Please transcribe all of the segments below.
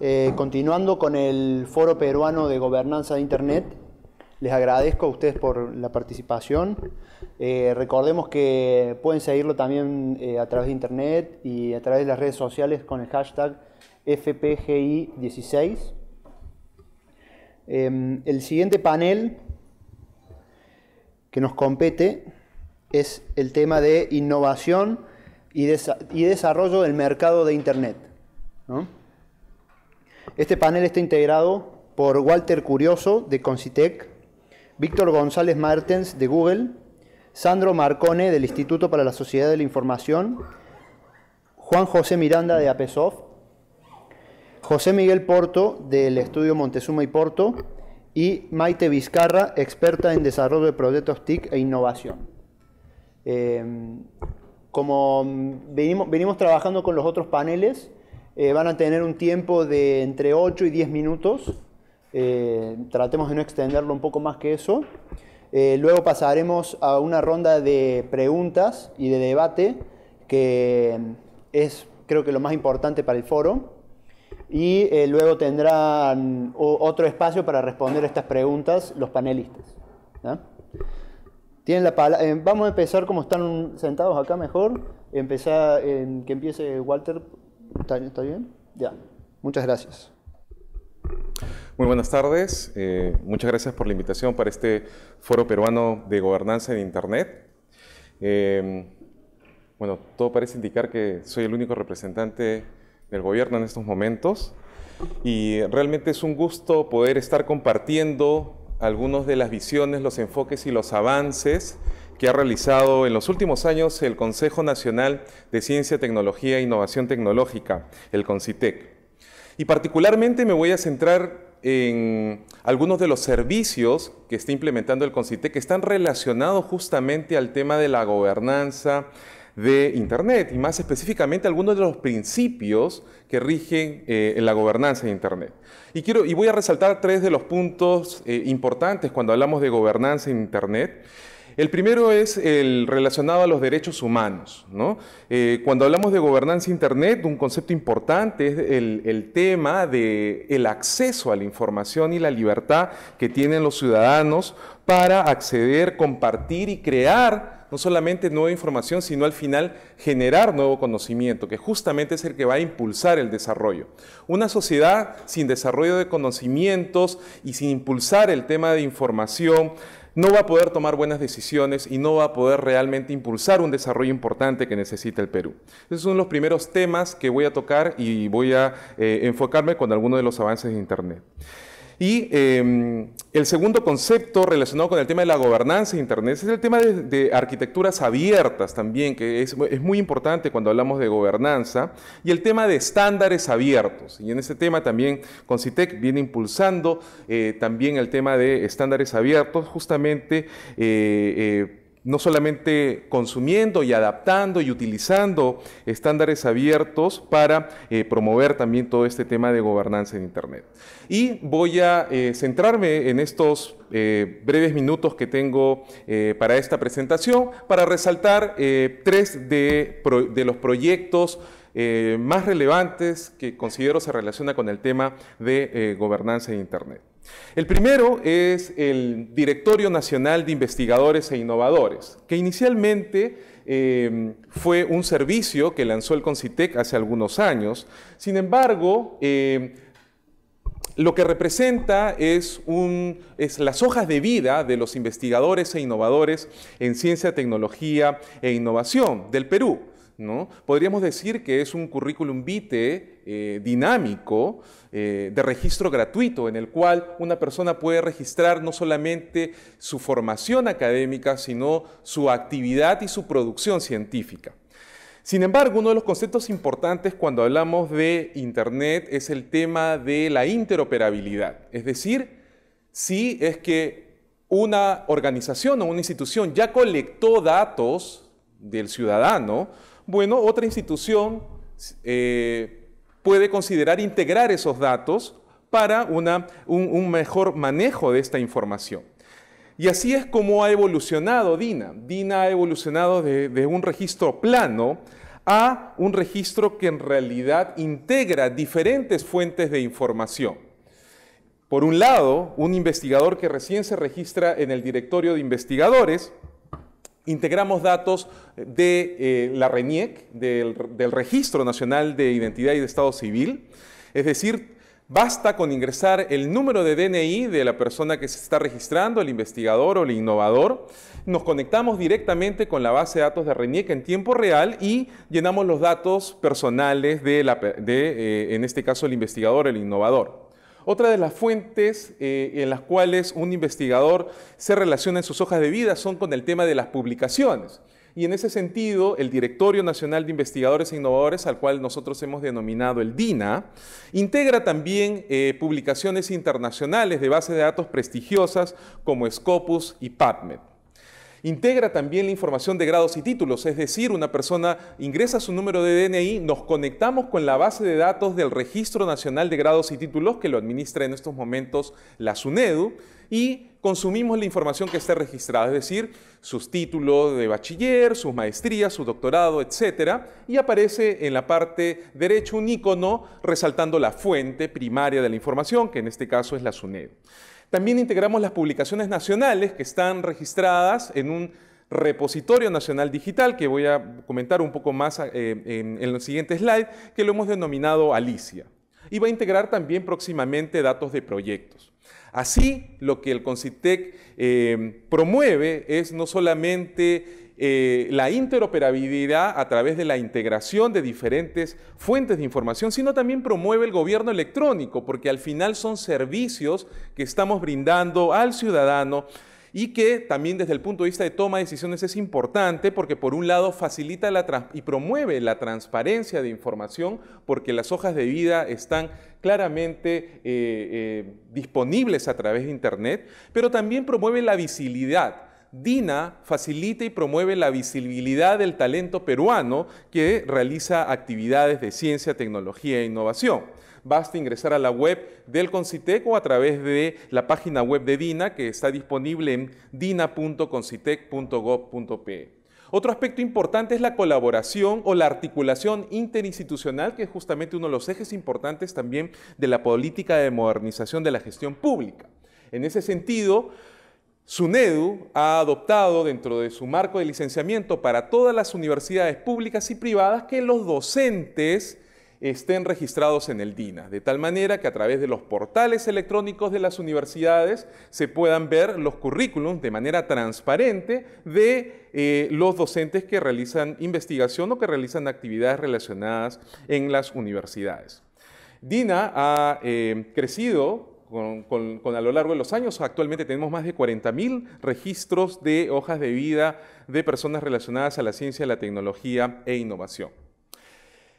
Eh, continuando con el Foro Peruano de Gobernanza de Internet, les agradezco a ustedes por la participación. Eh, recordemos que pueden seguirlo también eh, a través de Internet y a través de las redes sociales con el hashtag FPGI16. Em, el siguiente panel que nos compete es el tema de innovación y, y desarrollo del mercado de Internet. ¿no? Este panel está integrado por Walter Curioso de Concitec, Víctor González Martens de Google, Sandro Marcone del Instituto para la Sociedad de la Información, Juan José Miranda de APESOF, José Miguel Porto del Estudio Montezuma y Porto y Maite Vizcarra, experta en desarrollo de proyectos TIC e innovación. Eh, como venimos trabajando con los otros paneles, eh, van a tener un tiempo de entre 8 y 10 minutos. Eh, tratemos de no extenderlo un poco más que eso. Eh, luego pasaremos a una ronda de preguntas y de debate, que es creo que lo más importante para el foro. Y luego tendrán otro espacio para responder estas preguntas los panelistas. Tienen la vamos a empezar como están sentados acá mejor. Empezar, que empiece Walter ¿Está, bien? Ya. Muchas gracias. Muy buenas tardes. Eh, muchas gracias por la invitación para este foro peruano de gobernanza en Internet. Eh, bueno, todo parece indicar que soy el único representante del gobierno en estos momentos y realmente es un gusto poder estar compartiendo algunas de las visiones, los enfoques y los avances que ha realizado en los últimos años el Consejo Nacional de Ciencia, Tecnología e Innovación Tecnológica, el CONCITEC. Y particularmente me voy a centrar en algunos de los servicios que está implementando el CONCITEC que están relacionados justamente al tema de la gobernanza de Internet y más específicamente algunos de los principios que rigen eh, la gobernanza de Internet. Y, quiero, y voy a resaltar tres de los puntos eh, importantes cuando hablamos de gobernanza en Internet el primero es el relacionado a los derechos humanos. Eh, cuando hablamos de gobernanza Internet, un concepto importante es el, tema del el acceso a la información y la libertad que tienen los ciudadanos para acceder, compartir y crear no solamente nueva información, sino al final generar nuevo conocimiento, que justamente es el que va a impulsar el desarrollo. Una sociedad sin desarrollo de conocimientos y sin impulsar el tema de información, no va a poder tomar buenas decisiones y no va a poder realmente impulsar un desarrollo importante que necesita el Perú. Esos son los primeros temas que voy a tocar y voy a eh, enfocarme con algunos de los avances de Internet. Y em, el segundo concepto relacionado con el tema de la gobernanza de Internet es el tema de, arquitecturas abiertas también, que es, muy importante cuando hablamos de gobernanza, y el tema de estándares abiertos. Y en este tema también Concitec viene impulsando eh, también el tema de estándares abiertos, justamente... Eh, eh, no solamente consumiendo y adaptando y utilizando estándares abiertos para eh, promover también todo este tema de gobernanza en Internet. Y voy a eh, centrarme en estos eh, breves minutos que tengo para esta presentación para resaltar tres de, de, los proyectos más relevantes que considero se relaciona con el tema de gobernanza en Internet. El primero es el Directorio Nacional de Investigadores e Innovadores, que inicialmente em, fue un servicio que lanzó el CONCITEC hace algunos años. Sin embargo, em, lo que representa es, las hojas de vida de los investigadores e innovadores en ciencia, tecnología e innovación del Perú. Podríamos decir que es un currículum vitae eh, dinámico eh, de registro gratuito en el cual una persona puede registrar no solamente su formación académica, sino su actividad y su producción científica. Sin embargo, uno de los conceptos importantes cuando hablamos de Internet es el tema de la interoperabilidad, es decir, si es que una organización o una institución ya colectó datos del ciudadano, bueno, otra institución eh, puede considerar integrar esos datos para un, mejor manejo de esta información. Y así es como ha evolucionado DINA. DINA ha evolucionado de, un registro plano a un registro que en realidad integra diferentes fuentes de información. Por un lado, un investigador que recién se registra en el directorio de investigadores, integramos datos de eh, la RENIEC, del, Registro Nacional de Identidad y de Estado Civil, es decir, basta con ingresar el número de DNI de la persona que se está registrando, el investigador o el innovador, nos conectamos directamente con la base de datos de RENIEC en tiempo real y llenamos los datos personales de, eh, en este caso, el investigador, el innovador. Otra de las fuentes eh, en las cuales un investigador se relaciona en sus hojas de vida son con el tema de las publicaciones. Y en ese sentido, el Directorio Nacional de Investigadores e Innovadores, al cual nosotros hemos denominado el DINA, integra también eh, publicaciones internacionales de bases de datos prestigiosas como Scopus y PubMed. Integra también la información de grados y títulos, es decir, una persona ingresa su número de DNI, nos conectamos con la base de datos del Registro Nacional de Grados y Títulos que lo administra en estos momentos la SUNEDU y consumimos la información que esté registrada, es decir, sus títulos de bachiller, sus maestrías, su doctorado, etc. Y aparece en la parte derecha un icono resaltando la fuente primaria de la información, que en este caso es la SUNEDU. También integramos las publicaciones nacionales que están registradas en un repositorio nacional digital, que voy a comentar un poco más eh, en, el siguiente slide, que lo hemos denominado Alicia. Y va a integrar también próximamente datos de proyectos. Así, lo que el Concitec eh, promueve es no solamente eh, la interoperabilidad a través de la integración de diferentes fuentes de información, sino también promueve el gobierno electrónico, porque al final son servicios que estamos brindando al ciudadano y que también desde el punto de vista de toma de decisiones es importante porque por un lado facilita la y promueve la transparencia de información porque las hojas de vida están claramente eh, eh, disponibles a través de Internet, pero también promueve la visibilidad DINA facilita y promueve la visibilidad del talento peruano que realiza actividades de ciencia, tecnología e innovación. Basta ingresar a la web del Concitec o a través de la página web de DINA que está disponible en dina.concitec.gov.pe. Otro aspecto importante es la colaboración o la articulación interinstitucional, que es justamente uno de los ejes importantes también de la política de modernización de la gestión pública. En ese sentido, SUNEDU ha adoptado dentro de su marco de licenciamiento para todas las universidades públicas y privadas que los docentes estén registrados en el DINA, de tal manera que a través de los portales electrónicos de las universidades se puedan ver los currículums de manera transparente de eh, los docentes que realizan investigación o que realizan actividades relacionadas en las universidades. DINA ha eh, crecido con, a lo largo de los años. Actualmente tenemos más de 40.000 registros de hojas de vida de personas relacionadas a la ciencia, la tecnología e innovación.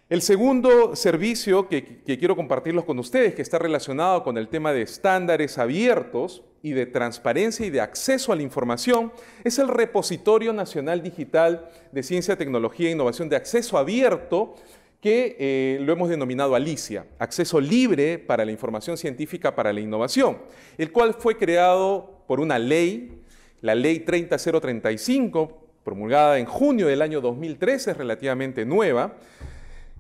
El segundo servicio que, que quiero compartirlos con ustedes, que está relacionado con el tema de estándares abiertos y de transparencia y de acceso a la información, es el Repositorio Nacional Digital de Ciencia, Tecnología e Innovación de Acceso Abierto, que eh, lo hemos denominado Alicia, Acceso Libre para la Información Científica para la Innovación, el cual fue creado por una ley, la Ley 30035, promulgada en junio del año 2013, relativamente nueva,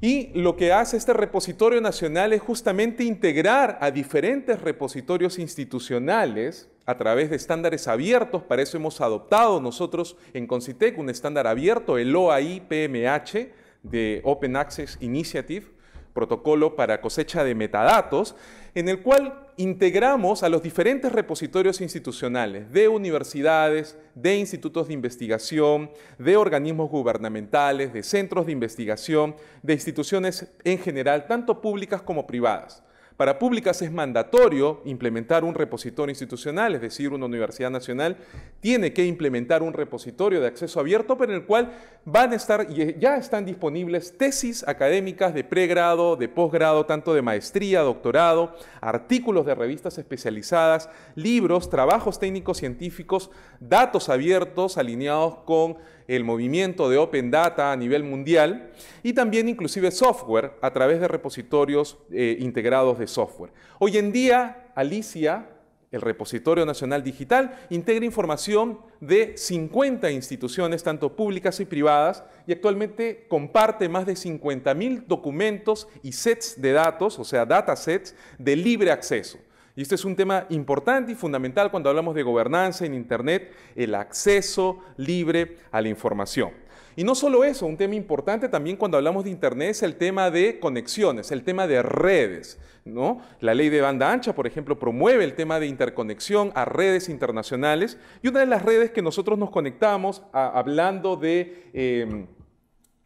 y lo que hace este repositorio nacional es justamente integrar a diferentes repositorios institucionales a través de estándares abiertos. Para eso hemos adoptado nosotros en Concitec un estándar abierto, el OAIPMH, de Open Access Initiative, protocolo para cosecha de metadatos, en el cual integramos a los diferentes repositorios institucionales de universidades, de institutos de investigación, de organismos gubernamentales, de centros de investigación, de instituciones en general, tanto públicas como privadas. Para públicas es mandatorio implementar un repositorio institucional, es decir, una universidad nacional tiene que implementar un repositorio de acceso abierto, pero en el cual van a estar, y ya están disponibles tesis académicas de pregrado, de posgrado, tanto de maestría, doctorado, artículos de revistas especializadas, libros, trabajos técnicos científicos, datos abiertos alineados con el movimiento de Open Data a nivel mundial y también inclusive software a través de repositorios eh, integrados de software. Hoy en día, Alicia, el Repositorio Nacional Digital, integra información de 50 instituciones, tanto públicas y privadas, y actualmente comparte más de 50.000 documentos y sets de datos, o sea, datasets de libre acceso. Y este es un tema importante y fundamental cuando hablamos de gobernanza en Internet, el acceso libre a la información. Y no solo eso, un tema importante también cuando hablamos de Internet es el tema de conexiones, el tema de redes. ¿no? La ley de banda ancha, por ejemplo, promueve el tema de interconexión a redes internacionales y una de las redes que nosotros nos conectamos hablando de... Em,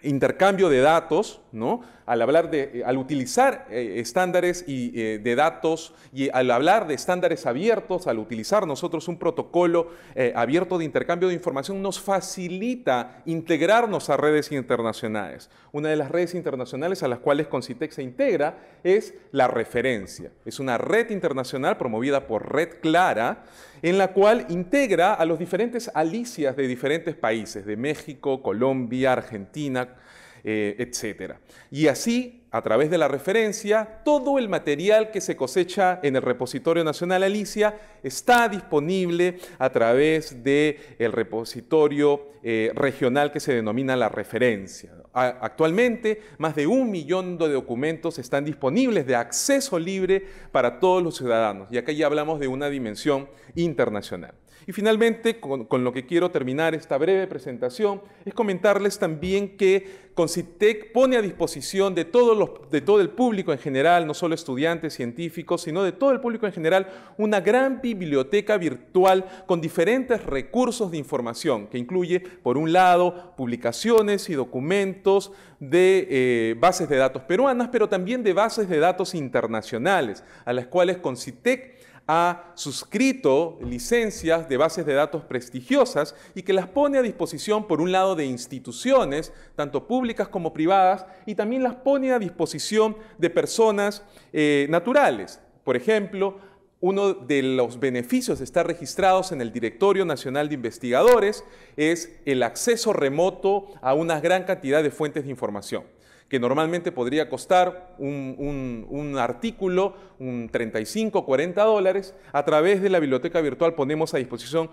intercambio de datos, ¿no? al, hablar de, eh, al utilizar eh, estándares eh, de datos y al hablar de estándares abiertos, al utilizar nosotros un protocolo abierto de intercambio de información, nos facilita integrarnos a redes internacionales. Una de las redes internacionales a las cuales Concitec se integra es la referencia. Es una red internacional promovida por Red Clara en la cual integra a los diferentes alicias de diferentes países, de México, Colombia, Argentina, eh, etc. Y así a través de la referencia, todo el material que se cosecha en el repositorio nacional Alicia está disponible a través del repositorio eh, regional que se denomina la referencia. actualmente, más de un millón de documentos están disponibles de acceso libre para todos los ciudadanos. Y acá ya hablamos de una dimensión internacional. Y finalmente, con, lo que quiero terminar esta breve presentación, es comentarles también que Concitec pone a disposición de, todo el público en general, no solo estudiantes, científicos, sino de todo el público en general, una gran biblioteca virtual con diferentes recursos de información, que incluye, por un lado, publicaciones y documentos de eh, bases de datos peruanas, pero también de bases de datos internacionales, a las cuales Concitec ha suscrito licencias de bases de datos prestigiosas y que las pone a disposición, por un lado, de instituciones, tanto públicas como privadas, y también las pone a disposición de personas eh, naturales. Por ejemplo, uno de los beneficios de estar registrados en el Directorio Nacional de Investigadores es el acceso remoto a una gran cantidad de fuentes de información que normalmente podría costar un, artículo, un 35, 40 dólares. A través de la biblioteca virtual ponemos a disposición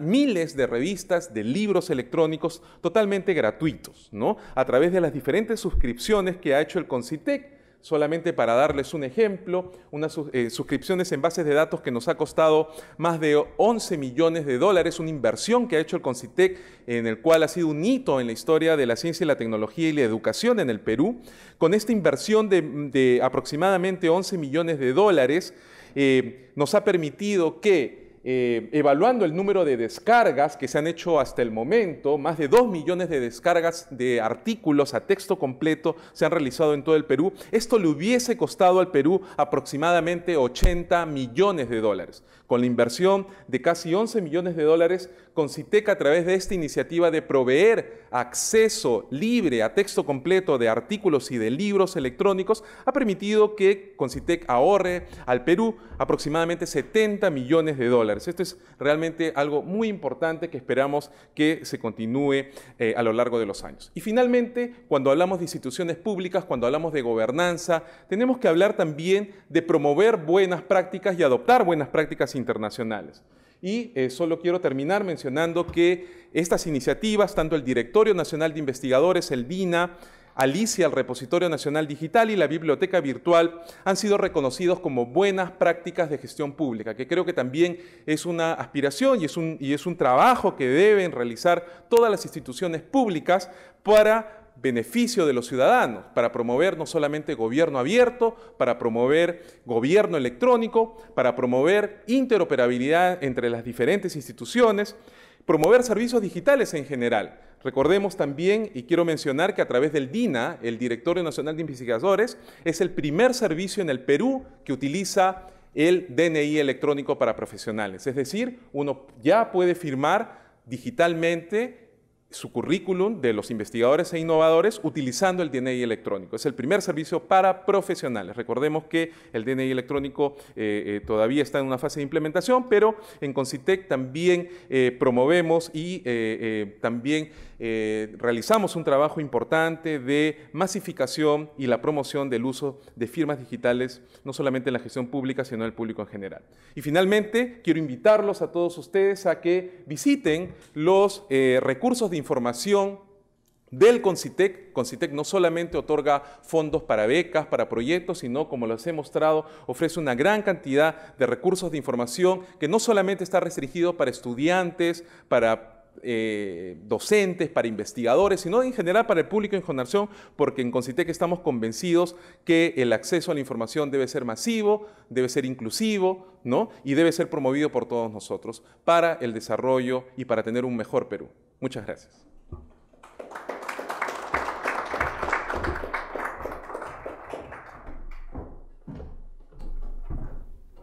miles de revistas, de libros electrónicos totalmente gratuitos, ¿no? A través de las diferentes suscripciones que ha hecho el CONCITEC Solamente para darles un ejemplo, unas eh, suscripciones en bases de datos que nos ha costado más de 11 millones de dólares, una inversión que ha hecho el Concitec, en el cual ha sido un hito en la historia de la ciencia, y la tecnología y la educación en el Perú. Con esta inversión de, aproximadamente 11 millones de dólares, eh, nos ha permitido que eh, evaluando el número de descargas que se han hecho hasta el momento, más de 2 millones de descargas de artículos a texto completo se han realizado en todo el Perú. Esto le hubiese costado al Perú aproximadamente 80 millones de dólares con la inversión de casi 11 millones de dólares, Concitec a través de esta iniciativa de proveer acceso libre a texto completo de artículos y de libros electrónicos ha permitido que Concitec ahorre al Perú aproximadamente 70 millones de dólares. Esto es realmente algo muy importante que esperamos que se continúe eh, a lo largo de los años. Y finalmente, cuando hablamos de instituciones públicas, cuando hablamos de gobernanza, tenemos que hablar también de promover buenas prácticas y adoptar buenas prácticas internacionales. Y eh, solo quiero terminar mencionando que estas iniciativas, tanto el Directorio Nacional de Investigadores, el DINA, Alicia, el Repositorio Nacional Digital y la Biblioteca Virtual han sido reconocidos como buenas prácticas de gestión pública, que creo que también es una aspiración y es un, y es un trabajo que deben realizar todas las instituciones públicas para beneficio de los ciudadanos, para promover no solamente gobierno abierto, para promover gobierno electrónico, para promover interoperabilidad entre las diferentes instituciones, promover servicios digitales en general. Recordemos también, y quiero mencionar que a través del DINA, el Directorio Nacional de Investigadores, es el primer servicio en el Perú que utiliza el DNI electrónico para profesionales. Es decir, uno ya puede firmar digitalmente su currículum de los investigadores e innovadores utilizando el DNI electrónico. Es el primer servicio para profesionales. Recordemos que el DNI electrónico eh, eh, todavía está en una fase de implementación, pero en Concitec también eh, promovemos y también eh, realizamos un trabajo importante de masificación y la promoción del uso de firmas digitales, no solamente en la gestión pública, sino en el público en general. Y finalmente, quiero invitarlos a todos ustedes a que visiten los eh, recursos de información del CONCITEC. CONCITEC no solamente otorga fondos para becas, para proyectos, sino, como les he mostrado, ofrece una gran cantidad de recursos de información que no solamente está restringido para estudiantes, para eh, docentes, para investigadores, sino en general para el público en Conarción, porque en Concitec estamos convencidos que el acceso a la información debe ser masivo, debe ser inclusivo, ¿no? Y debe ser promovido por todos nosotros para el desarrollo y para tener un mejor Perú. Muchas gracias.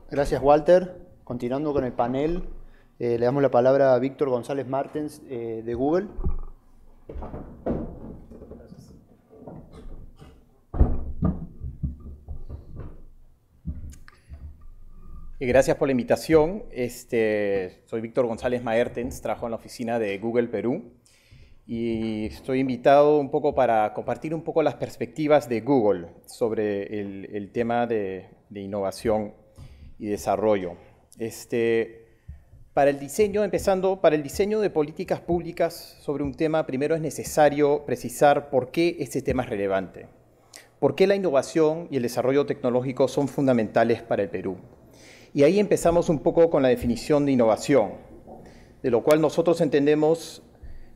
Gracias, Walter. Continuando con el panel, eh, le damos la palabra a Víctor González Martens eh, de Google. Eh, gracias. por la invitación. Este, soy Víctor González Maertens, trabajo en la oficina de Google Perú y estoy invitado un poco para compartir un poco las perspectivas de Google sobre el, tema de, de, innovación y desarrollo. Este, para el diseño, empezando, para el diseño de políticas públicas sobre un tema, primero es necesario precisar por qué este tema es relevante, por qué la innovación y el desarrollo tecnológico son fundamentales para el Perú. Y ahí empezamos un poco con la definición de innovación, de lo cual nosotros entendemos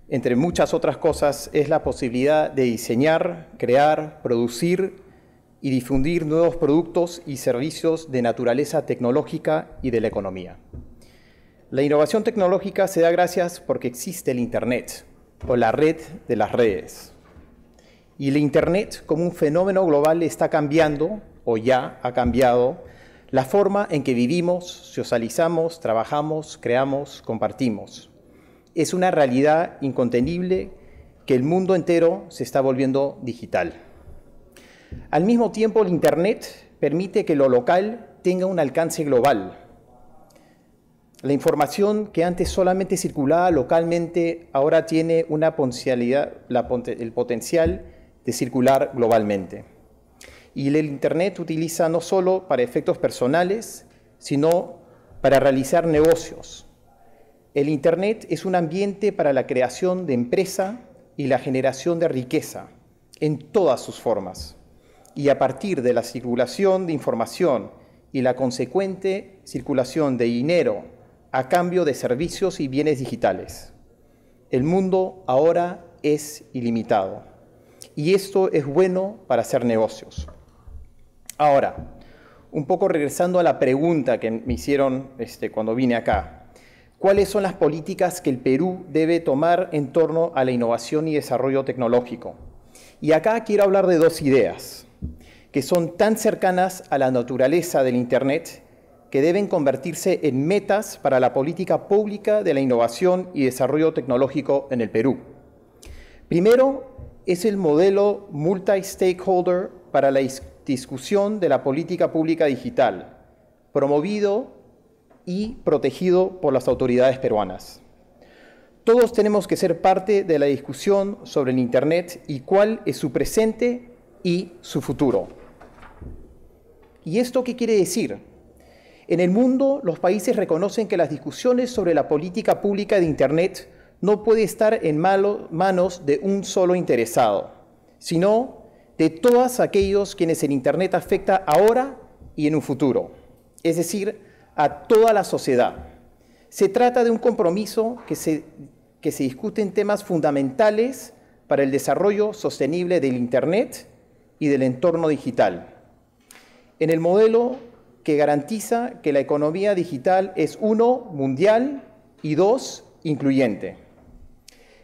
entre muchas otras cosas, es la posibilidad de diseñar, crear, producir y difundir nuevos productos y servicios de naturaleza tecnológica y de la economía. La innovación tecnológica se da gracias porque existe el Internet, o la red de las redes. Y el Internet, como un fenómeno global, está cambiando, o ya ha cambiado, la forma en que vivimos, socializamos, trabajamos, creamos, compartimos. Es una realidad incontenible que el mundo entero se está volviendo digital. Al mismo tiempo, el Internet permite que lo local tenga un alcance global la información que antes solamente circulaba localmente ahora tiene una potencialidad, el potencial de circular globalmente. Y el Internet utiliza no solo para efectos personales, sino para realizar negocios. El Internet es un ambiente para la creación de empresa y la generación de riqueza en todas sus formas. Y a partir de la circulación de información y la consecuente circulación de dinero, a cambio de servicios y bienes digitales. El mundo ahora es ilimitado y esto es bueno para hacer negocios. Ahora, un poco regresando a la pregunta que me hicieron este, cuando vine acá, ¿cuáles son las políticas que el Perú debe tomar en torno a la innovación y desarrollo tecnológico? Y acá quiero hablar de dos ideas que son tan cercanas a la naturaleza del Internet que deben convertirse en metas para la política pública de la innovación y desarrollo tecnológico en el Perú. Primero, es el modelo multi-stakeholder para la discusión de la política pública digital, promovido y protegido por las autoridades peruanas. Todos tenemos que ser parte de la discusión sobre el Internet y cuál es su presente y su futuro. ¿Y esto qué quiere decir? En el mundo, los países reconocen que las discusiones sobre la política pública de Internet no puede estar en manos de un solo interesado, sino de todos aquellos quienes el Internet afecta ahora y en un futuro, es decir, a toda la sociedad. Se trata de un compromiso que se, que se discute en temas fundamentales para el desarrollo sostenible del Internet y del entorno digital. En el modelo que garantiza que la economía digital es, uno, mundial y, dos, incluyente.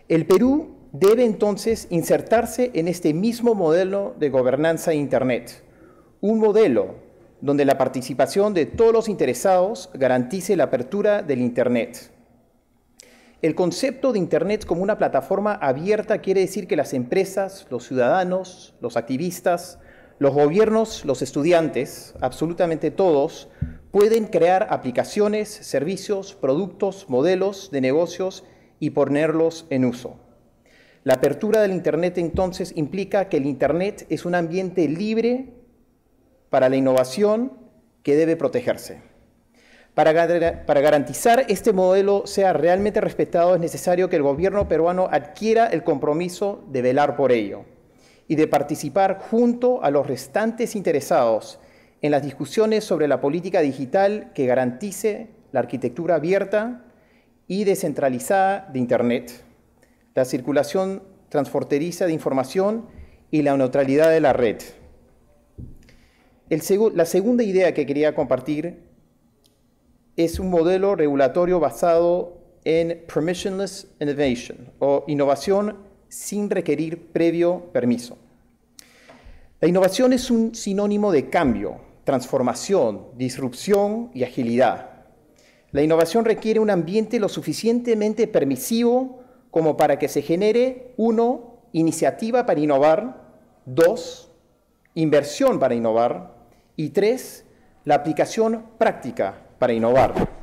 El Perú debe entonces insertarse en este mismo modelo de gobernanza de Internet, un modelo donde la participación de todos los interesados garantice la apertura del Internet. El concepto de Internet como una plataforma abierta quiere decir que las empresas, los ciudadanos, los activistas, los gobiernos, los estudiantes, absolutamente todos, pueden crear aplicaciones, servicios, productos, modelos de negocios y ponerlos en uso. La apertura del Internet entonces implica que el Internet es un ambiente libre para la innovación que debe protegerse. Para, garantizar que garantizar este modelo sea realmente respetado es necesario que el gobierno peruano adquiera el compromiso de velar por ello y de participar junto a los restantes interesados en las discusiones sobre la política digital que garantice la arquitectura abierta y descentralizada de Internet, la circulación transfronteriza de información y la neutralidad de la red. la segunda idea que quería compartir es un modelo regulatorio basado en permissionless innovation o innovación sin requerir previo permiso. La innovación es un sinónimo de cambio, transformación, disrupción y agilidad. La innovación requiere un ambiente lo suficientemente permisivo como para que se genere, uno, iniciativa para innovar, dos, inversión para innovar y tres, la aplicación práctica para innovar.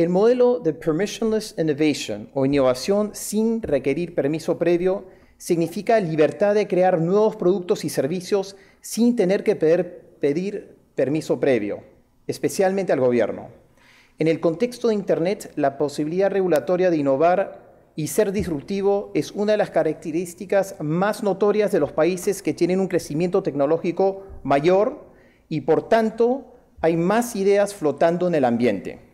El modelo de permissionless innovation o innovación sin requerir permiso previo significa libertad de crear nuevos productos y servicios sin tener que pedir, permiso previo, especialmente al gobierno. En el contexto de Internet, la posibilidad regulatoria de innovar y ser disruptivo es una de las características más notorias de los países que tienen un crecimiento tecnológico mayor y por tanto hay más ideas flotando en el ambiente.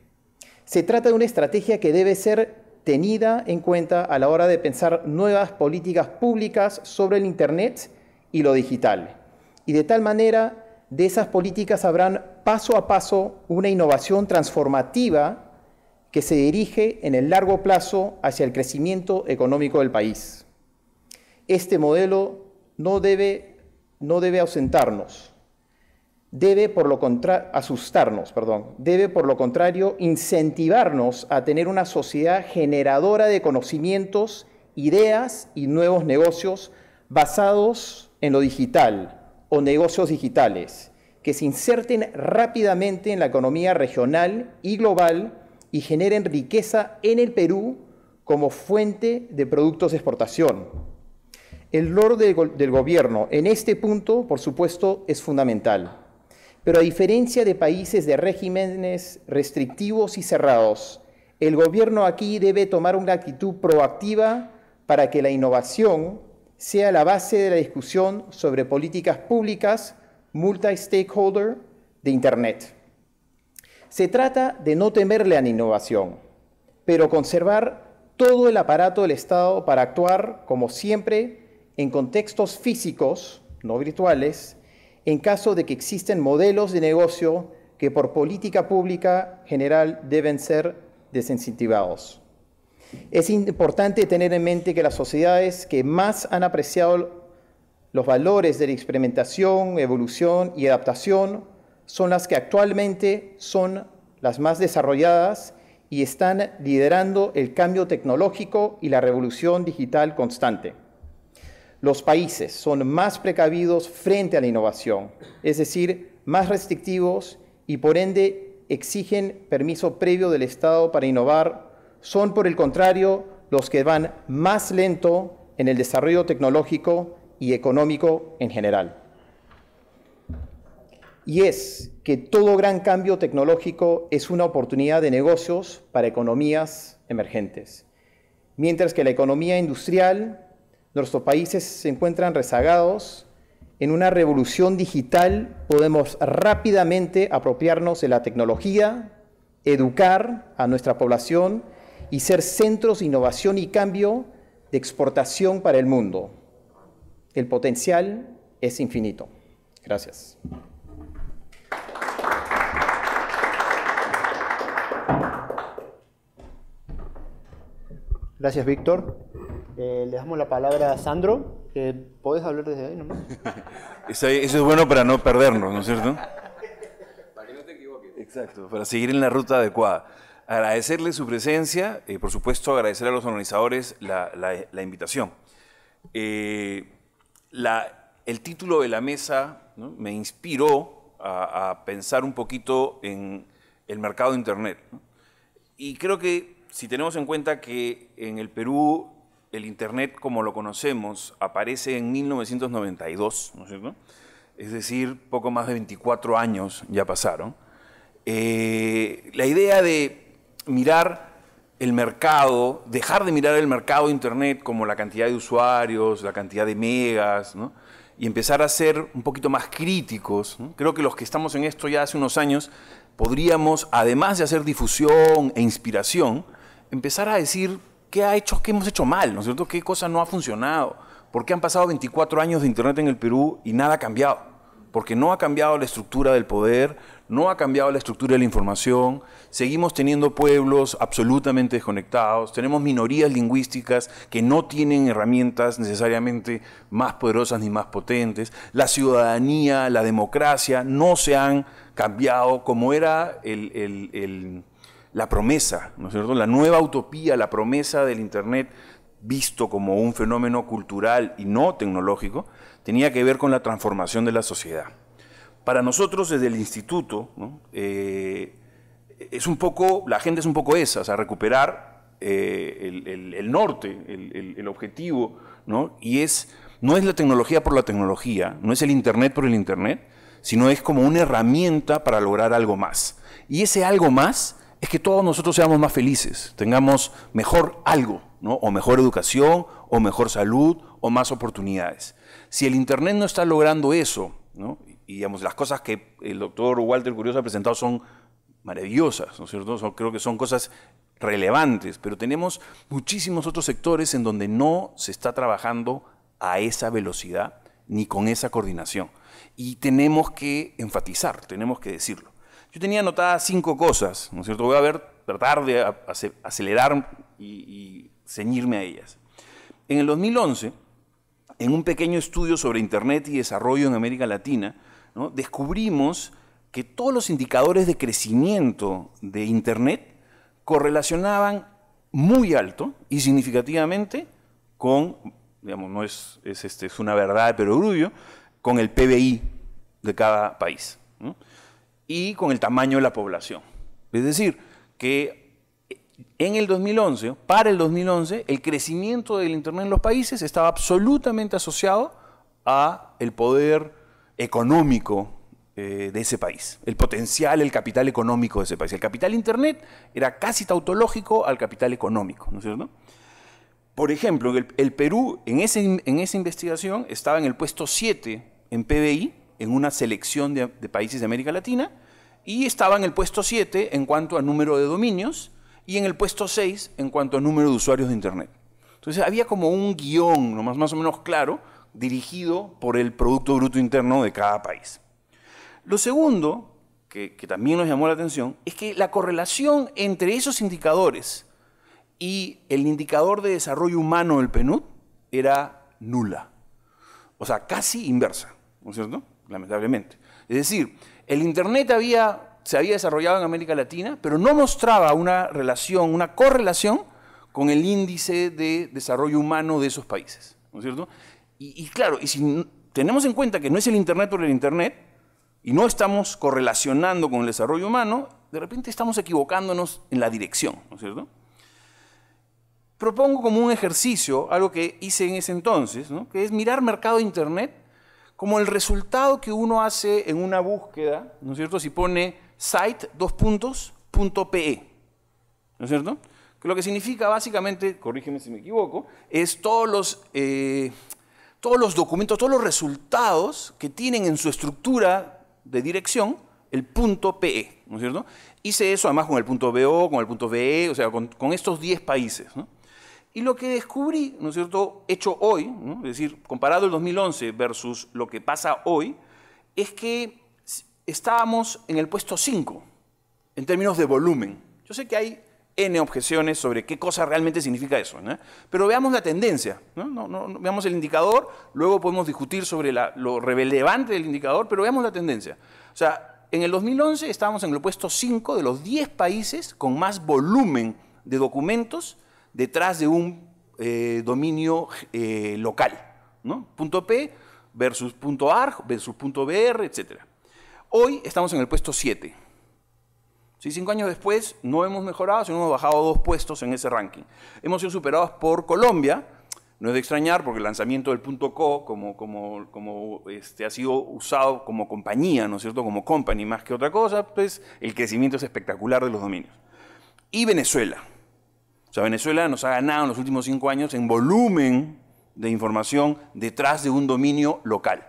Se trata de una estrategia que debe ser tenida en cuenta a la hora de pensar nuevas políticas públicas sobre el Internet y lo digital. Y de tal manera, de esas políticas habrán paso a paso una innovación transformativa que se dirige en el largo plazo hacia el crecimiento económico del país. Este modelo no debe, no debe ausentarnos, debe por lo asustarnos, debe por lo contrario incentivarnos a tener una sociedad generadora de conocimientos, ideas y nuevos negocios basados en lo digital o negocios digitales que se inserten rápidamente en la economía regional y global y generen riqueza en el Perú como fuente de productos de exportación. El rol del gobierno en este punto, por supuesto, es fundamental. Pero a diferencia de países de regímenes restrictivos y cerrados, el gobierno aquí debe tomar una actitud proactiva para que la innovación sea la base de la discusión sobre políticas públicas multi-stakeholder de Internet. Se trata de no temerle a la innovación, pero conservar todo el aparato del Estado para actuar, como siempre, en contextos físicos, no virtuales, en caso de que existen modelos de negocio que por política pública general deben ser desincentivados. Es importante tener en mente que las sociedades que más han apreciado los valores de la experimentación, evolución y adaptación son las que actualmente son las más desarrolladas y están liderando el cambio tecnológico y la revolución digital constante los países son más precavidos frente a la innovación, es decir, más restrictivos y por ende exigen permiso previo del Estado para innovar, son por el contrario los que van más lento en el desarrollo tecnológico y económico en general. Y es que todo gran cambio tecnológico es una oportunidad de negocios para economías emergentes, mientras que la economía industrial Nuestros países se encuentran rezagados. En una revolución digital podemos rápidamente apropiarnos de la tecnología, educar a nuestra población y ser centros de innovación y cambio de exportación para el mundo. El potencial es infinito. Gracias. Gracias, Víctor. Eh, le damos la palabra a Sandro, que podés hablar desde ahí nomás. eso, es bueno para no perdernos, ¿no es cierto? Para que no te equivoques. Exacto, para seguir en la ruta adecuada. Agradecerle su presencia, y, eh, por supuesto agradecer a los organizadores la, invitación. Eh, el título de la mesa me inspiró a, pensar un poquito en el mercado de Internet. Y creo que si tenemos en cuenta que en el Perú el Internet como lo conocemos aparece en 1992, es decir, poco más de 24 años ya pasaron. Eh, la idea de mirar el mercado, dejar de mirar el mercado de Internet como la cantidad de usuarios, la cantidad de megas, y empezar a ser un poquito más críticos. Creo que los que estamos en esto ya hace unos años podríamos, además de hacer difusión e inspiración, empezar a decir qué ha hecho, qué hemos hecho mal, ¿no es cierto? ¿Qué cosa no ha funcionado? ¿Por qué han pasado 24 años de Internet en el Perú y nada ha cambiado? Porque no ha cambiado la estructura del poder, no ha cambiado la estructura de la información, seguimos teniendo pueblos absolutamente desconectados, tenemos minorías lingüísticas que no tienen herramientas necesariamente más poderosas ni más potentes, la ciudadanía, la democracia no se han cambiado como era el, el la promesa, ¿no es cierto? La nueva utopía, la promesa del Internet visto como un fenómeno cultural y no tecnológico, tenía que ver con la transformación de la sociedad. Para nosotros desde el instituto, eh, es un poco, la agenda es un poco esa, o sea, recuperar eh, el, norte, el, objetivo, Y es, no es la tecnología por la tecnología, no es el Internet por el Internet, sino es como una herramienta para lograr algo más. Y ese algo más es que todos nosotros seamos más felices, tengamos mejor algo, o mejor educación, o mejor salud, o más oportunidades. Si el Internet no está logrando eso, y digamos, las cosas que el doctor Walter Curioso ha presentado son maravillosas, ¿no cierto? creo que son cosas relevantes, pero tenemos muchísimos otros sectores en donde no se está trabajando a esa velocidad ni con esa coordinación. Y tenemos que enfatizar, tenemos que decirlo. Yo tenía anotadas cinco cosas, ¿no es cierto? Voy a ver, tratar de acelerar y, ceñirme a ellas. En el 2011, en un pequeño estudio sobre Internet y desarrollo en América Latina, descubrimos que todos los indicadores de crecimiento de Internet correlacionaban muy alto y significativamente con, digamos, no es, este, es una verdad, pero grullo, con el PBI de cada país y con el tamaño de la población. Es decir, que en el 2011, para el 2011, el crecimiento del Internet en los países estaba absolutamente asociado a el poder económico eh, de ese país, el potencial, el capital económico de ese país. El capital Internet era casi tautológico al capital económico, ¿no es cierto? Por ejemplo, el, Perú en, ese, en esa investigación estaba en el puesto 7 en PBI, en una selección de, países de América Latina y estaba en el puesto 7 en cuanto a número de dominios y en el puesto 6 en cuanto a número de usuarios de Internet. Entonces había como un guión, más o menos claro, dirigido por el Producto Bruto Interno de cada país. Lo segundo, que, que, también nos llamó la atención, es que la correlación entre esos indicadores y el indicador de desarrollo humano del PNUD era nula. O sea, casi inversa, ¿no es cierto? lamentablemente. Es decir, el Internet había, se había desarrollado en América Latina, pero no mostraba una relación, una correlación con el índice de desarrollo humano de esos países. ¿No es cierto? Y, claro, y si tenemos en cuenta que no es el Internet por el Internet, y no estamos correlacionando con el desarrollo humano, de repente estamos equivocándonos en la dirección, ¿no es cierto? Propongo como un ejercicio, algo que hice en ese entonces, que es mirar mercado Internet como el resultado que uno hace en una búsqueda, ¿no es cierto? Si pone site dos PE, ¿no es cierto? Que lo que significa básicamente, corrígeme si me equivoco, es todos los, eh, todos los documentos, todos los resultados que tienen en su estructura de dirección el punto PE, ¿no es cierto? Hice eso además con el punto BO, con el punto BE, o sea, con, con estos 10 países, ¿no? Y lo que descubrí, ¿no es cierto?, hecho hoy, es decir, comparado el 2011 versus lo que pasa hoy, es que estábamos en el puesto 5 en términos de volumen. Yo sé que hay N objeciones sobre qué cosa realmente significa eso, pero veamos la tendencia, veamos el indicador, luego podemos discutir sobre lo relevante del indicador, pero veamos la tendencia. O sea, en el 2011 estábamos en el puesto 5 de los 10 países con más volumen de documentos detrás de un eh, dominio eh, local. ¿no? Punto P versus punto versus BR, etc. Hoy estamos en el puesto 7. Si Cinco años después no hemos mejorado, sino hemos bajado dos puestos en ese ranking. Hemos sido superados por Colombia, no es de extrañar porque el lanzamiento del punto .co como, como, como este, ha sido usado como compañía, ¿no es cierto? Como company más que otra cosa, pues el crecimiento es espectacular de los dominios. Y Venezuela sea, Venezuela nos ha ganado en los últimos cinco años en volumen de información detrás de un dominio local.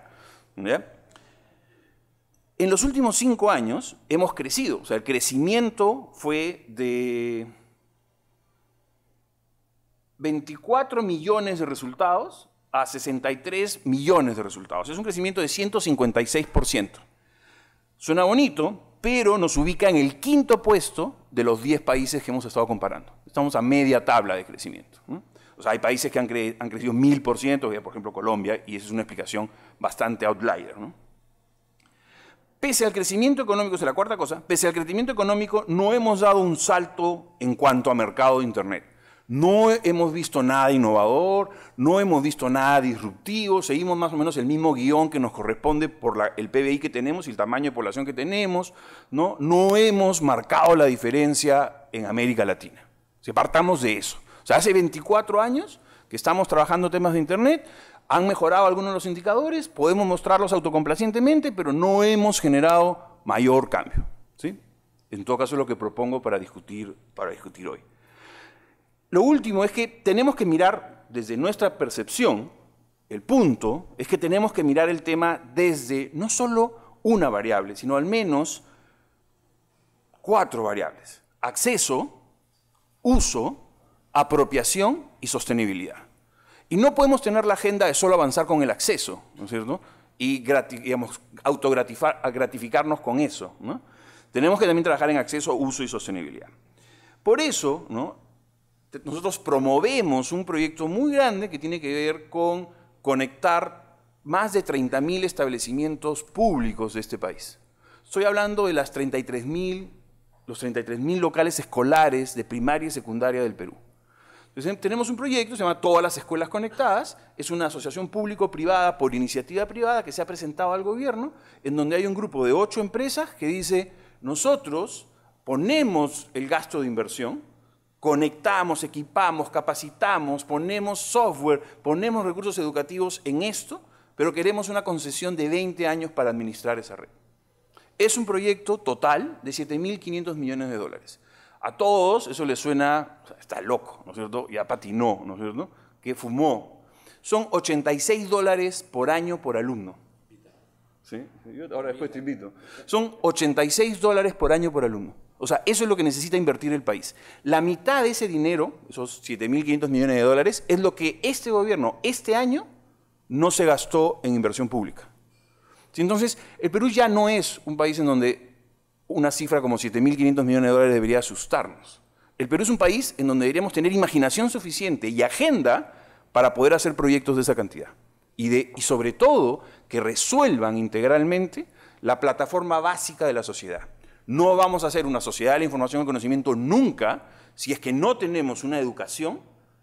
En los últimos cinco años hemos crecido, o sea, el crecimiento fue de 24 millones de resultados a 63 millones de resultados. Es un crecimiento de 156%. Suena bonito, pero nos ubica en el quinto puesto de los 10 países que hemos estado comparando estamos a media tabla de crecimiento. O sea, hay países que han, crecido han crecido ciento, eh, por ejemplo Colombia, y esa es una explicación bastante outlier. Pese al crecimiento económico, es la cuarta cosa, pese al crecimiento económico no hemos dado un salto en cuanto a mercado de Internet. No hemos visto nada innovador, no hemos visto nada disruptivo, seguimos más o menos el mismo guión que nos corresponde por el PBI que tenemos y el tamaño de población que tenemos, ¿no? No hemos marcado la diferencia en América Latina. Si partamos de eso. O sea, hace 24 años que estamos trabajando temas de Internet, han mejorado algunos de los indicadores, podemos mostrarlos autocomplacientemente, pero no hemos generado mayor cambio. ¿sí? En todo caso, es lo que propongo para discutir, para discutir hoy. Lo último es que tenemos que mirar desde nuestra percepción, el punto es que tenemos que mirar el tema desde no solo una variable, sino al menos cuatro variables. Acceso, uso, apropiación y sostenibilidad. Y no podemos tener la agenda de solo avanzar con el acceso, ¿no es cierto? Y digamos, autogratificarnos con eso, ¿no? Tenemos que también trabajar en acceso, uso y sostenibilidad. Por eso, ¿no? nosotros promovemos un proyecto muy grande que tiene que ver con conectar más de 30.000 establecimientos públicos de este país. Estoy hablando de las 33.000 los 33.000 locales escolares de primaria y secundaria del Perú. Entonces, em, tenemos un proyecto, se llama Todas las Escuelas Conectadas, es una asociación público-privada por iniciativa privada que se ha presentado al gobierno, en donde hay un grupo de ocho empresas que dice, nosotros ponemos el gasto de inversión, conectamos, equipamos, capacitamos, ponemos software, ponemos recursos educativos en esto, pero queremos una concesión de 20 años para administrar esa red. Es un proyecto total de 7.500 millones de dólares. A todos eso les suena, está loco, ¿no es cierto? Ya patinó, ¿no es cierto? Que fumó. Son 86 dólares por año por alumno. ¿Sí? Yo ahora después te invito. Son 86 dólares por año por alumno. O sea, eso es lo que necesita invertir el país. La mitad de ese dinero, esos 7.500 millones de dólares, es lo que este gobierno este año no se gastó en inversión pública. Entonces, el Perú ya no es un país en donde una cifra como 7.500 millones de dólares debería asustarnos. El Perú es un país en donde deberíamos tener imaginación suficiente y agenda para poder hacer proyectos de esa cantidad. Y, y sobre todo que resuelvan integralmente la plataforma básica de la sociedad. No vamos a ser una sociedad de la información y el conocimiento nunca si es que no tenemos una educación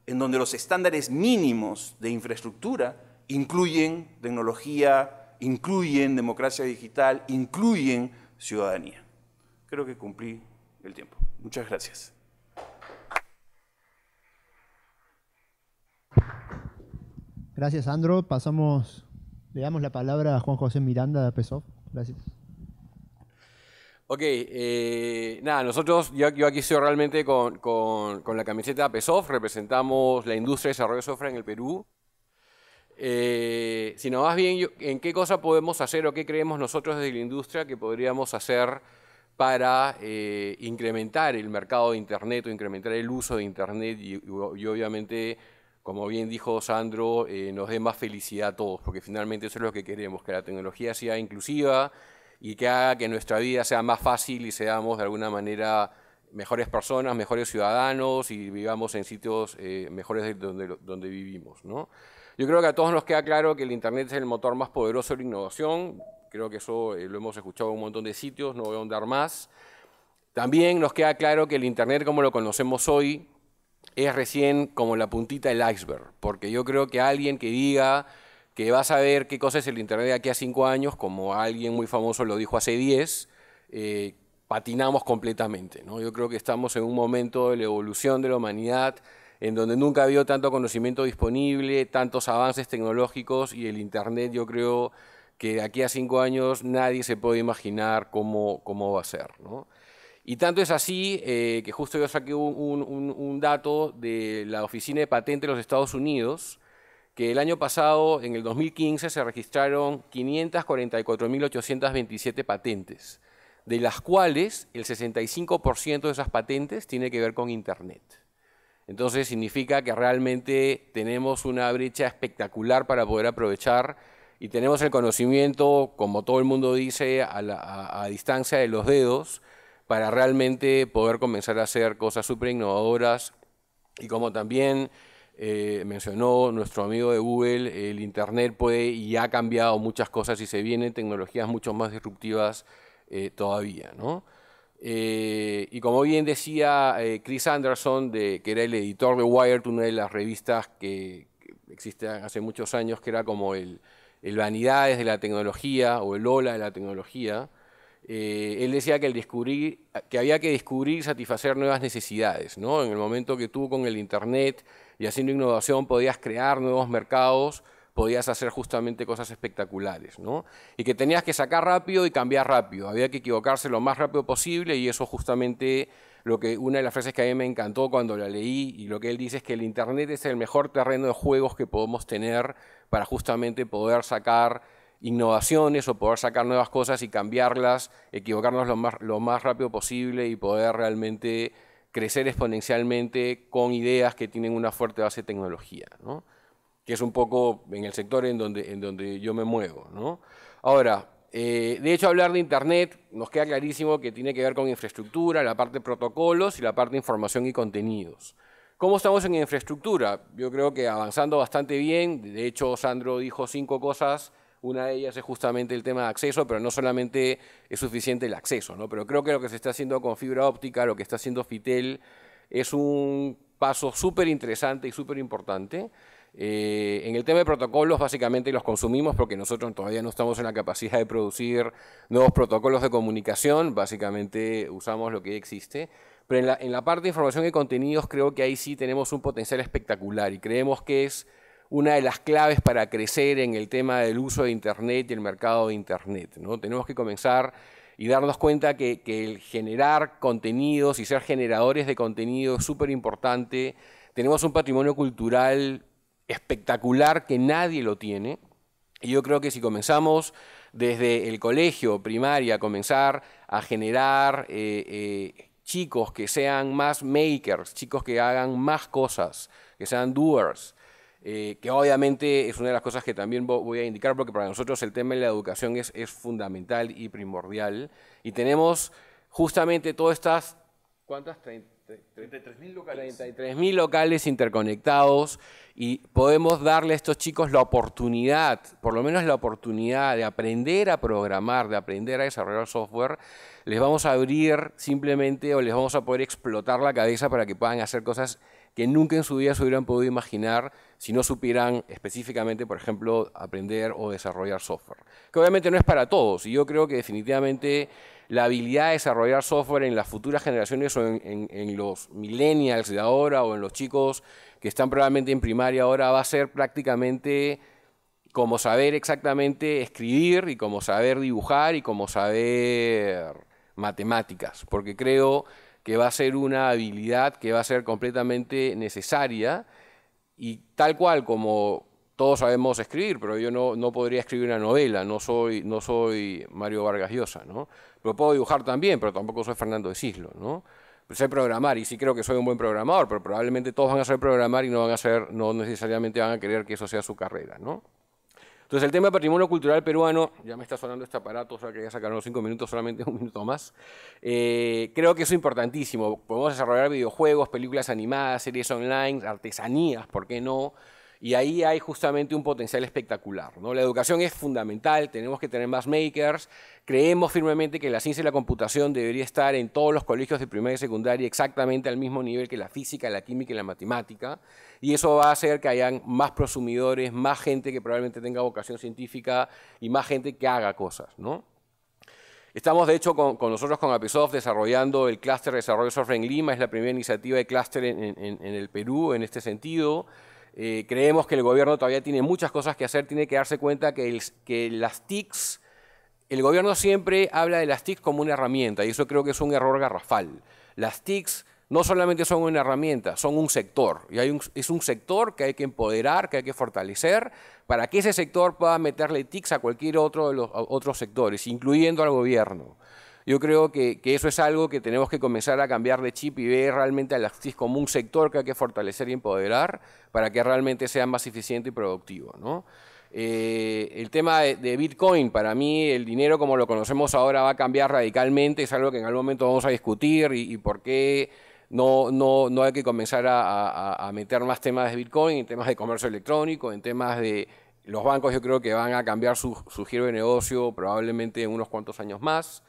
en donde los estándares mínimos de infraestructura incluyen tecnología, incluyen democracia digital, incluyen ciudadanía. Creo que cumplí el tiempo. Muchas gracias. Gracias, Sandro. Pasamos, le damos la palabra a Juan José Miranda de PESOF. Gracias. Ok, eh, nada, nosotros, yo, aquí estoy realmente con, con, con la camiseta PESOF, representamos la industria de desarrollo de software en el Perú. Eh, sino más bien en qué cosa podemos hacer o qué creemos nosotros desde la industria que podríamos hacer para eh, incrementar el mercado de Internet o incrementar el uso de Internet y, obviamente, como bien dijo Sandro, eh, nos dé más felicidad a todos, porque finalmente eso es lo que queremos, que la tecnología sea inclusiva y que haga que nuestra vida sea más fácil y seamos de alguna manera mejores personas, mejores ciudadanos y vivamos en sitios mejores de donde, donde vivimos. ¿no? Yo creo que a todos nos queda claro que el Internet es el motor más poderoso de la innovación. Creo que eso eh, lo hemos escuchado en un montón de sitios, no voy a ahondar más. También nos queda claro que el Internet, como lo conocemos hoy, es recién como la puntita del iceberg, porque yo creo que alguien que diga que va a saber qué cosa es el Internet de aquí a cinco años, como alguien muy famoso lo dijo hace diez, eh, patinamos completamente. ¿no? Yo creo que estamos en un momento de la evolución de la humanidad en donde nunca había tanto conocimiento disponible, tantos avances tecnológicos y el Internet yo creo que aquí a cinco años nadie se puede imaginar cómo, va a ser. Y tanto es así eh, que justo yo saqué un, dato de la Oficina de Patentes de los Estados Unidos, que el año pasado, en el 2015, se registraron 544.827 patentes, de las cuales el 65% de esas patentes tiene que ver con Internet. Entonces significa que realmente tenemos una brecha espectacular para poder aprovechar y tenemos el conocimiento, como todo el mundo dice, a, distancia de los dedos para realmente poder comenzar a hacer cosas súper innovadoras y como también eh, mencionó nuestro amigo de Google, el Internet puede y ha cambiado muchas cosas y se vienen tecnologías mucho más disruptivas eh, todavía, ¿no? Eh, y como bien decía eh, Chris Anderson, que era el editor de Wired, una de las revistas que, existían hace muchos años, que era como el, Vanidades de la tecnología o el Ola de la tecnología, eh, él decía que, el descubrir, que había que descubrir y satisfacer nuevas necesidades. ¿no? En el momento que tú con el Internet y haciendo innovación podías crear nuevos mercados, podías hacer justamente cosas espectaculares, ¿no? Y que tenías que sacar rápido y cambiar rápido, había que equivocarse lo más rápido posible y eso justamente lo que una de las frases que a mí me encantó cuando la leí y lo que él dice es que el internet es el mejor terreno de juegos que podemos tener para justamente poder sacar innovaciones o poder sacar nuevas cosas y cambiarlas, equivocarnos lo más, lo más rápido posible y poder realmente crecer exponencialmente con ideas que tienen una fuerte base de tecnología. ¿no? que es un poco en el sector en donde, en donde yo me muevo. Ahora, eh, de hecho, hablar de Internet nos queda clarísimo que tiene que ver con infraestructura, la parte de protocolos y la parte de información y contenidos. ¿Cómo estamos en infraestructura? Yo creo que avanzando bastante bien. De hecho, Sandro dijo cinco cosas. Una de ellas es justamente el tema de acceso, pero no solamente es suficiente el acceso, ¿no? Pero creo que lo que se está haciendo con fibra óptica, lo que está haciendo Fitel, es un paso súper interesante y súper importante. Eh, en el tema de protocolos, básicamente los consumimos porque nosotros todavía no estamos en la capacidad de producir nuevos protocolos de comunicación, básicamente usamos lo que existe. Pero en la, parte de información y contenidos creo que ahí sí tenemos un potencial espectacular y creemos que es una de las claves para crecer en el tema del uso de Internet y el mercado de Internet. ¿no? Tenemos que comenzar y darnos cuenta que, que el generar contenidos y ser generadores de contenido es súper importante. Tenemos un patrimonio cultural espectacular que nadie lo tiene. Y yo creo que si comenzamos desde el colegio, primaria, comenzar a generar eh, eh, chicos que sean más makers, chicos que hagan más cosas, que sean doers, eh, que obviamente es una de las cosas que también voy a indicar, porque para nosotros el tema de la educación es, es fundamental y primordial. Y tenemos justamente todas estas, ¿cuántas? 30, 33.000 locales. locales interconectados y podemos darle a estos chicos la oportunidad, por lo menos la oportunidad de aprender a programar, de aprender a desarrollar software. Les vamos a abrir simplemente o les vamos a poder explotar la cabeza para que puedan hacer cosas que nunca en su vida se hubieran podido imaginar si no supieran específicamente, por ejemplo, aprender o desarrollar software. Que obviamente no es para todos, y yo creo que definitivamente la habilidad de desarrollar software en las futuras generaciones o en, en los millennials de ahora o en los chicos que están probablemente en primaria ahora va a ser prácticamente como saber exactamente escribir y como saber dibujar y como saber matemáticas, porque creo que va a ser una habilidad que va a ser completamente necesaria y tal cual como todos sabemos escribir, pero yo no, no podría escribir una novela, no soy, no soy Mario Vargas Llosa, ¿no? Lo puedo dibujar también, pero tampoco soy Fernando de Cislo, ¿no? sé programar y sí creo que soy un buen programador, pero probablemente todos van a saber programar y no van a ser, no necesariamente van a querer que eso sea su carrera, ¿no? Entonces, el tema patrimonio cultural peruano, ya me está sonando este aparato, o sea que ya sacaron los cinco minutos, solamente un minuto más. Eh, creo que es importantísimo. Podemos desarrollar videojuegos, películas animadas, series online, artesanías, ¿por qué no? Y ahí hay justamente un potencial espectacular. ¿no? La educación es fundamental, tenemos que tener más makers. Creemos firmemente que la ciencia y la computación debería estar en todos los colegios de primaria y secundaria exactamente al mismo nivel que la física, la química y la matemática. Y eso va a hacer que hayan más prosumidores, más gente que probablemente tenga vocación científica y más gente que haga cosas. ¿no? Estamos, de hecho, con, nosotros, con Apisoft, desarrollando el clúster de desarrollo de software en Lima. Es la primera iniciativa de clúster en, en el Perú en este sentido. Eh, creemos que el gobierno todavía tiene muchas cosas que hacer, tiene que darse cuenta que, que las TICs, el gobierno siempre habla de las TICs como una herramienta, y eso creo que es un error garrafal. Las TICs no solamente son una herramienta, son un sector, y es un sector que hay que empoderar, que hay que fortalecer, para que ese sector pueda meterle TICs a cualquier otro de los otros sectores, incluyendo al gobierno. Yo creo que, eso es algo que tenemos que comenzar a cambiar de chip y ver realmente al actriz como un sector que hay que fortalecer y empoderar para que realmente sea más eficiente y productivo. Eh, el tema de, Bitcoin, para mí el dinero como lo conocemos ahora va a cambiar radicalmente, es algo que en algún momento vamos a discutir y, por qué no, hay que comenzar a, meter más temas de Bitcoin, en temas de comercio electrónico, en temas de... Los bancos yo creo que van a cambiar su giro de negocio probablemente en unos cuantos años más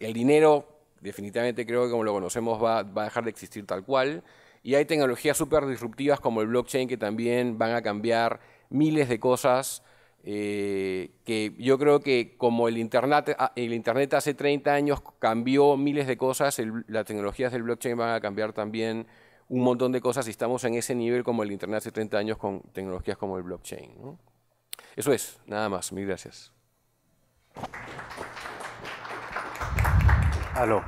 el dinero, definitivamente creo que como lo conocemos, va, a dejar de existir tal cual. Y hay tecnologías súper disruptivas como el blockchain que también van a cambiar miles de cosas. Eh, que yo creo que como el Internet, ah, hace 30 años cambió miles de cosas, las tecnologías del blockchain van a cambiar también un montón de cosas y estamos en ese nivel como el Internet hace 30 años con tecnologías como el blockchain. Eso es, nada más, mil gracias. Aló.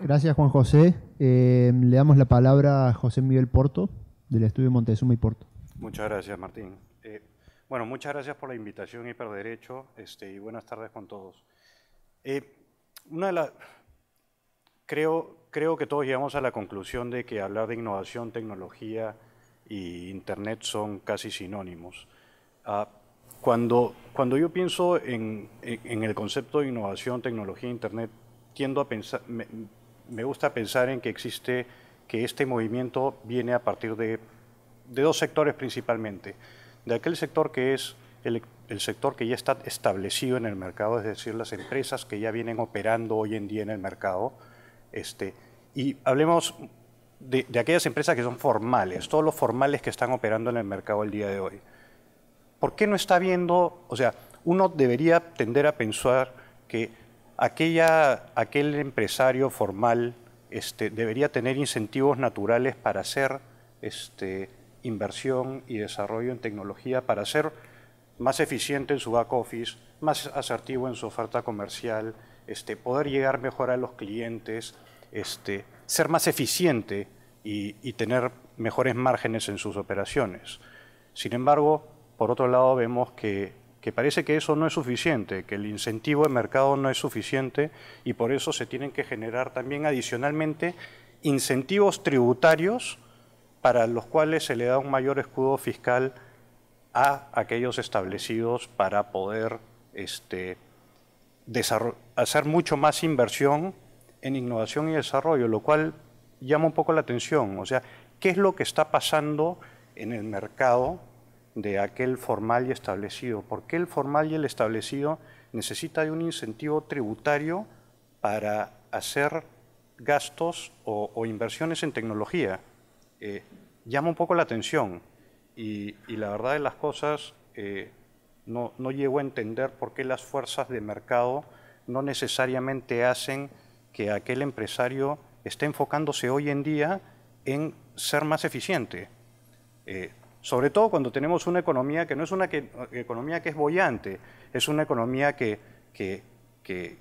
Gracias, Juan José. Eh, le damos la palabra a José Miguel Porto, del estudio Montezuma y Porto. Muchas gracias, Martín. Eh, bueno, muchas gracias por la invitación, Hiperderecho, este, y buenas tardes con todos. Eh, una de la, creo, creo que todos llegamos a la conclusión de que hablar de innovación, tecnología y Internet son casi sinónimos. Ah, cuando, cuando yo pienso en, el concepto de innovación, tecnología, e Internet, a pensar, me, gusta pensar en que existe, que este movimiento viene a partir de, dos sectores principalmente. De aquel sector que es el, sector que ya está establecido en el mercado, es decir, las empresas que ya vienen operando hoy en día en el mercado. Este, y hablemos de, de aquellas empresas que son formales, todos los formales que están operando en el mercado el día de hoy. ¿Por qué no está viendo, o sea, uno debería tender a pensar que aquella, aquel empresario formal este, debería tener incentivos naturales para hacer este, inversión y desarrollo en tecnología, para ser más eficiente en su back office, más asertivo en su oferta comercial, este, poder llegar mejor a los clientes, ser más eficiente y, tener mejores márgenes en sus operaciones. Sin embargo, por otro lado, vemos que que parece que eso no es suficiente, que el incentivo de mercado no es suficiente y por eso se tienen que generar también adicionalmente incentivos tributarios para los cuales se le da un mayor escudo fiscal a aquellos establecidos para poder este, hacer mucho más inversión en innovación y desarrollo, lo cual llama un poco la atención. O sea, ¿qué es lo que está pasando en el mercado de aquel formal y establecido, porque el formal y el establecido necesita de un incentivo tributario para hacer gastos o, inversiones en tecnología. Eh, llama un poco la atención y, la verdad de las cosas eh, no, no llego a entender por qué las fuerzas de mercado no necesariamente hacen que aquel empresario esté enfocándose hoy en día en ser más eficiente. Eh, sobre todo cuando tenemos una economía que no es una economía que es bollante, es una economía que, que,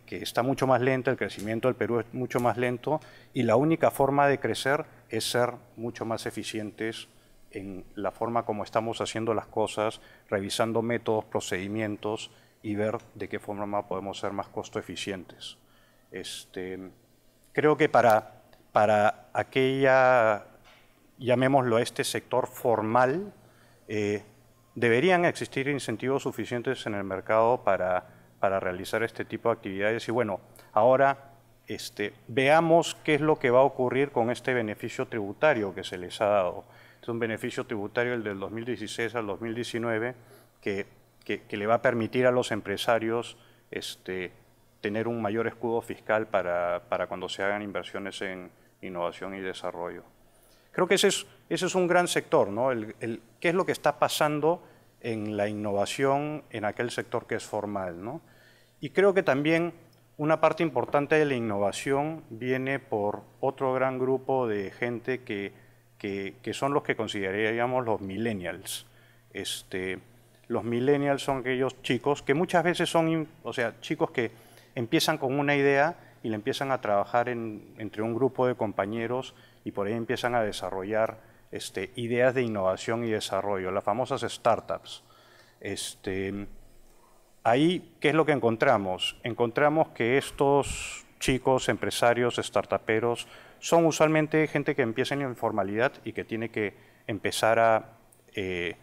está mucho más lenta, el crecimiento del Perú es mucho más lento y la única forma de crecer es ser mucho más eficientes en la forma como estamos haciendo las cosas, revisando métodos, procedimientos y ver de qué forma podemos ser más costo eficientes. Este, creo que para, para aquella llamémoslo a este sector formal, eh, deberían existir incentivos suficientes en el mercado para, realizar este tipo de actividades. Y bueno, ahora este, veamos qué es lo que va a ocurrir con este beneficio tributario que se les ha dado. Es un beneficio tributario el del 2016 al 2019 que, le va a permitir a los empresarios este, tener un mayor escudo fiscal para, para cuando se hagan inversiones en innovación y desarrollo. Creo que ese es, un gran sector, ¿no? ¿Qué es lo que está pasando en la innovación en aquel sector que es formal, ¿no? Y creo que también una parte importante de la innovación viene por otro gran grupo de gente que, que, son los que consideraríamos los millennials. Este, los millennials son aquellos chicos que muchas veces son, o sea, chicos que empiezan con una idea y la empiezan a trabajar entre un grupo de compañeros y por ahí empiezan a desarrollar este, ideas de innovación y desarrollo, las famosas startups. Este, ahí, ¿qué es lo que encontramos? Encontramos que estos chicos, empresarios, startuperos, son usualmente gente que empieza en informalidad y que tiene que empezar a eh,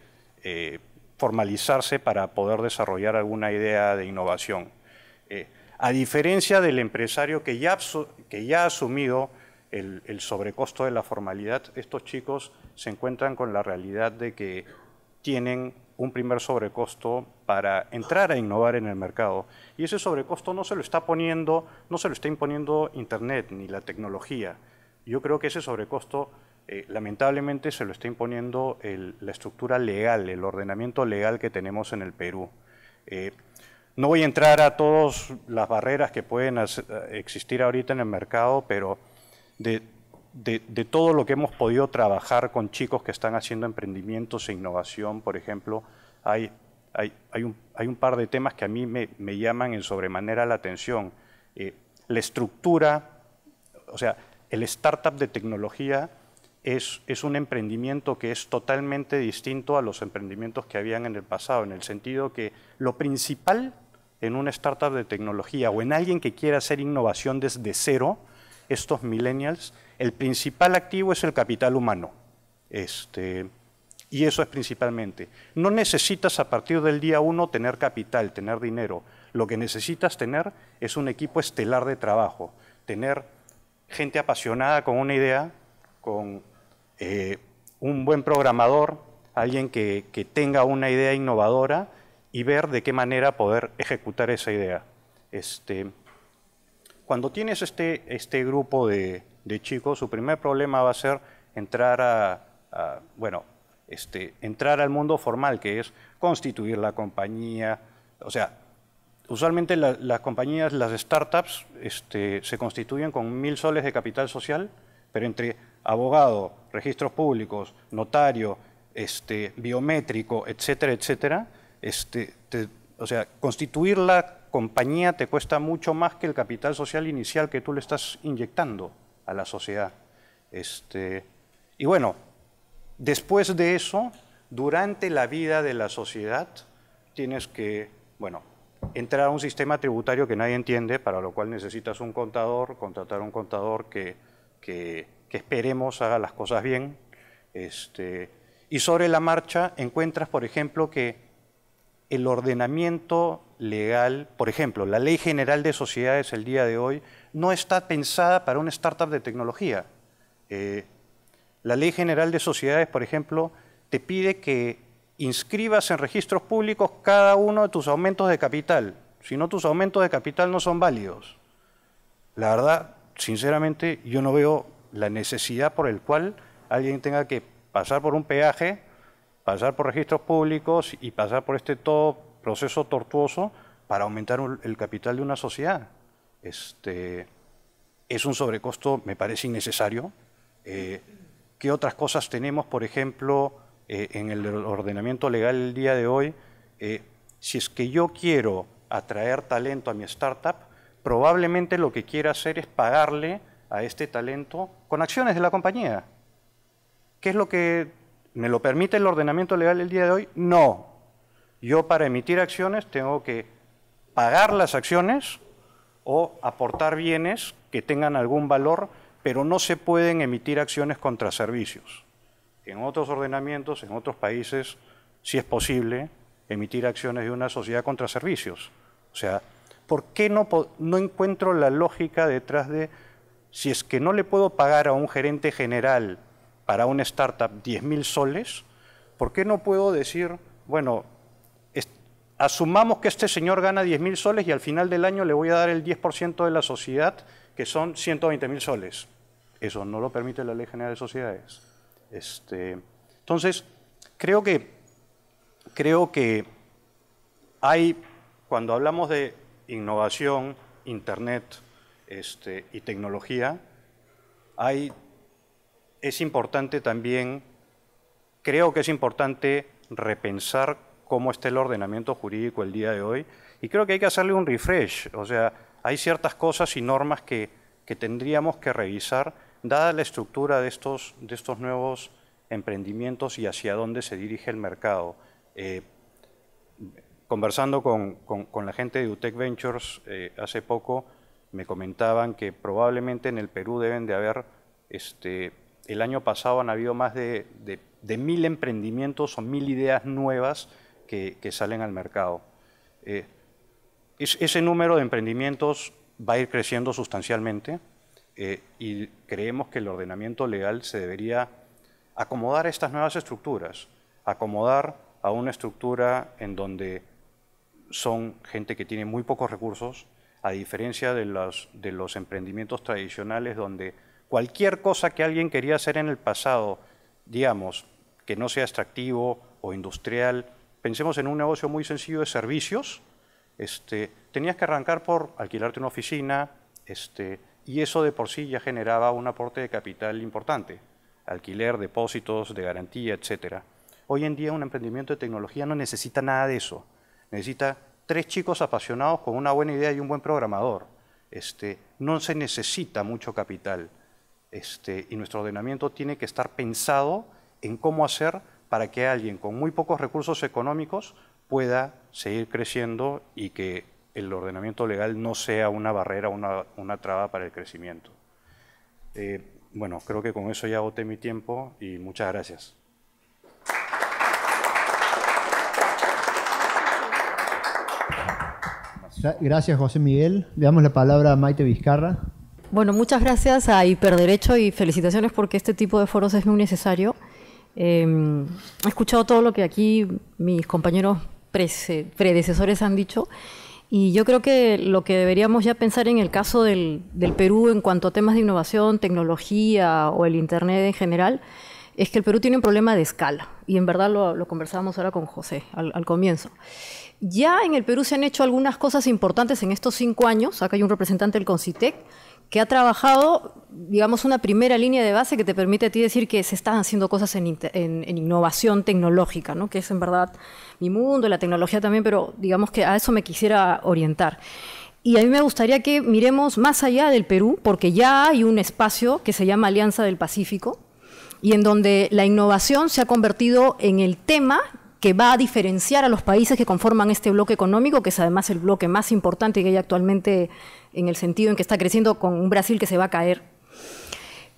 eh, formalizarse para poder desarrollar alguna idea de innovación. Eh, a diferencia del empresario que ya, que ya ha asumido el, sobrecosto de la formalidad, estos chicos se encuentran con la realidad de que tienen un primer sobrecosto para entrar a innovar en el mercado. Y ese sobrecosto no se lo está poniendo, no se lo está imponiendo Internet ni la tecnología. Yo creo que ese sobrecosto eh, lamentablemente se lo está imponiendo la estructura legal, el ordenamiento legal que tenemos en el Perú. Eh, no voy a entrar a todas las barreras que pueden existir ahorita en el mercado, pero de, todo lo que hemos podido trabajar con chicos que están haciendo emprendimientos e innovación, por ejemplo, hay, un, par de temas que a mí me, llaman en sobremanera la atención. Eh, la estructura, o sea, el startup de tecnología es, es, un emprendimiento que es totalmente distinto a los emprendimientos que habían en el pasado, en el sentido que lo principal en un startup de tecnología o en alguien que quiera hacer innovación desde cero estos millennials, el principal activo es el capital humano. Este, y eso es principalmente. No necesitas a partir del día uno tener capital, tener dinero. Lo que necesitas tener es un equipo estelar de trabajo, tener gente apasionada con una idea, con eh, un buen programador, alguien que, que tenga una idea innovadora y ver de qué manera poder ejecutar esa idea. Este, cuando tienes este, este grupo de, chicos, su primer problema va a ser entrar a, bueno, este, entrar al mundo formal, que es constituir la compañía. O sea, usualmente las compañías, las startups, este, se constituyen con mil soles de capital social, pero entre abogado, registros públicos, notario, este, biométrico, etcétera, etcétera, este, o sea, constituir la compañía te cuesta mucho más que el capital social inicial que tú le estás inyectando a la sociedad. Este, y bueno, después de eso, durante la vida de la sociedad, tienes que, bueno, entrar a un sistema tributario que nadie entiende, para lo cual necesitas un contador, contratar un contador que, que, esperemos haga las cosas bien. Este, y sobre la marcha encuentras, por ejemplo, que el ordenamiento legal, por ejemplo, la Ley General de Sociedades el día de hoy no está pensada para una startup de tecnología. Eh, la Ley General de Sociedades, por ejemplo, te pide que inscribas en registros públicos cada uno de tus aumentos de capital. Si no, tus aumentos de capital no son válidos. La verdad, sinceramente, yo no veo la necesidad por el cual alguien tenga que pasar por un peaje pasar por registros públicos y pasar por este todo proceso tortuoso para aumentar el capital de una sociedad. Este, es un sobrecosto, me parece innecesario. Eh, ¿Qué otras cosas tenemos, por ejemplo, eh, en el ordenamiento legal el día de hoy? Eh, si es que yo quiero atraer talento a mi startup, probablemente lo que quiera hacer es pagarle a este talento con acciones de la compañía. ¿Qué es lo que ¿Me lo permite el ordenamiento legal el día de hoy? No. Yo para emitir acciones tengo que pagar las acciones o aportar bienes que tengan algún valor, pero no se pueden emitir acciones contra servicios. En otros ordenamientos, en otros países, sí es posible emitir acciones de una sociedad contra servicios. O sea, ¿por qué no, no encuentro la lógica detrás de si es que no le puedo pagar a un gerente general para una startup 10.000 soles, ¿por qué no puedo decir, bueno, asumamos que este señor gana 10.000 soles y al final del año le voy a dar el 10% de la sociedad, que son 120.000 soles? Eso no lo permite la Ley General de Sociedades. Este, entonces, creo que, creo que hay, cuando hablamos de innovación, Internet este, y tecnología, hay es importante también, creo que es importante repensar cómo está el ordenamiento jurídico el día de hoy y creo que hay que hacerle un refresh, o sea, hay ciertas cosas y normas que, tendríamos que revisar dada la estructura de estos, de estos nuevos emprendimientos y hacia dónde se dirige el mercado. Eh, conversando con, la gente de UTEC Ventures eh, hace poco, me comentaban que probablemente en el Perú deben de haber este, el año pasado han habido más de, mil emprendimientos o mil ideas nuevas que, salen al mercado. Eh, ese número de emprendimientos va a ir creciendo sustancialmente eh, y creemos que el ordenamiento legal se debería acomodar a estas nuevas estructuras, acomodar a una estructura en donde son gente que tiene muy pocos recursos, a diferencia de de los emprendimientos tradicionales donde Cualquier cosa que alguien quería hacer en el pasado, digamos, que no sea extractivo o industrial, pensemos en un negocio muy sencillo de servicios, este, tenías que arrancar por alquilarte una oficina, este, y eso de por sí ya generaba un aporte de capital importante, alquiler, depósitos, de garantía, etc. Hoy en día un emprendimiento de tecnología no necesita nada de eso, necesita tres chicos apasionados con una buena idea y un buen programador. Este, no se necesita mucho capital. Este, y nuestro ordenamiento tiene que estar pensado en cómo hacer para que alguien con muy pocos recursos económicos pueda seguir creciendo y que el ordenamiento legal no sea una barrera, una, traba para el crecimiento. Eh, bueno, creo que con eso ya agoté mi tiempo y muchas gracias. Gracias, José Miguel. Le damos la palabra a Maite Vizcarra. Bueno, muchas gracias a Hiperderecho y felicitaciones porque este tipo de foros es muy necesario. Em, he escuchado todo lo que aquí mis compañeros predecesores han dicho y yo creo que lo que deberíamos ya pensar en el caso del, Perú en cuanto a temas de innovación, tecnología o el Internet en general es que el Perú tiene un problema de escala y en verdad lo, conversábamos ahora con José al, al comienzo. Ya en el Perú se han hecho algunas cosas importantes en estos cinco años. Acá hay un representante del CONCITEC que ha trabajado, digamos, una primera línea de base que te permite a ti decir que se están haciendo cosas en, innovación tecnológica, ¿no? que es en verdad mi mundo, la tecnología también, pero digamos que a eso me quisiera orientar. Y a mí me gustaría que miremos más allá del Perú, porque ya hay un espacio que se llama Alianza del Pacífico, y en donde la innovación se ha convertido en el tema que va a diferenciar a los países que conforman este bloque económico, que es además el bloque más importante que hay actualmente en el sentido en que está creciendo con un Brasil que se va a caer.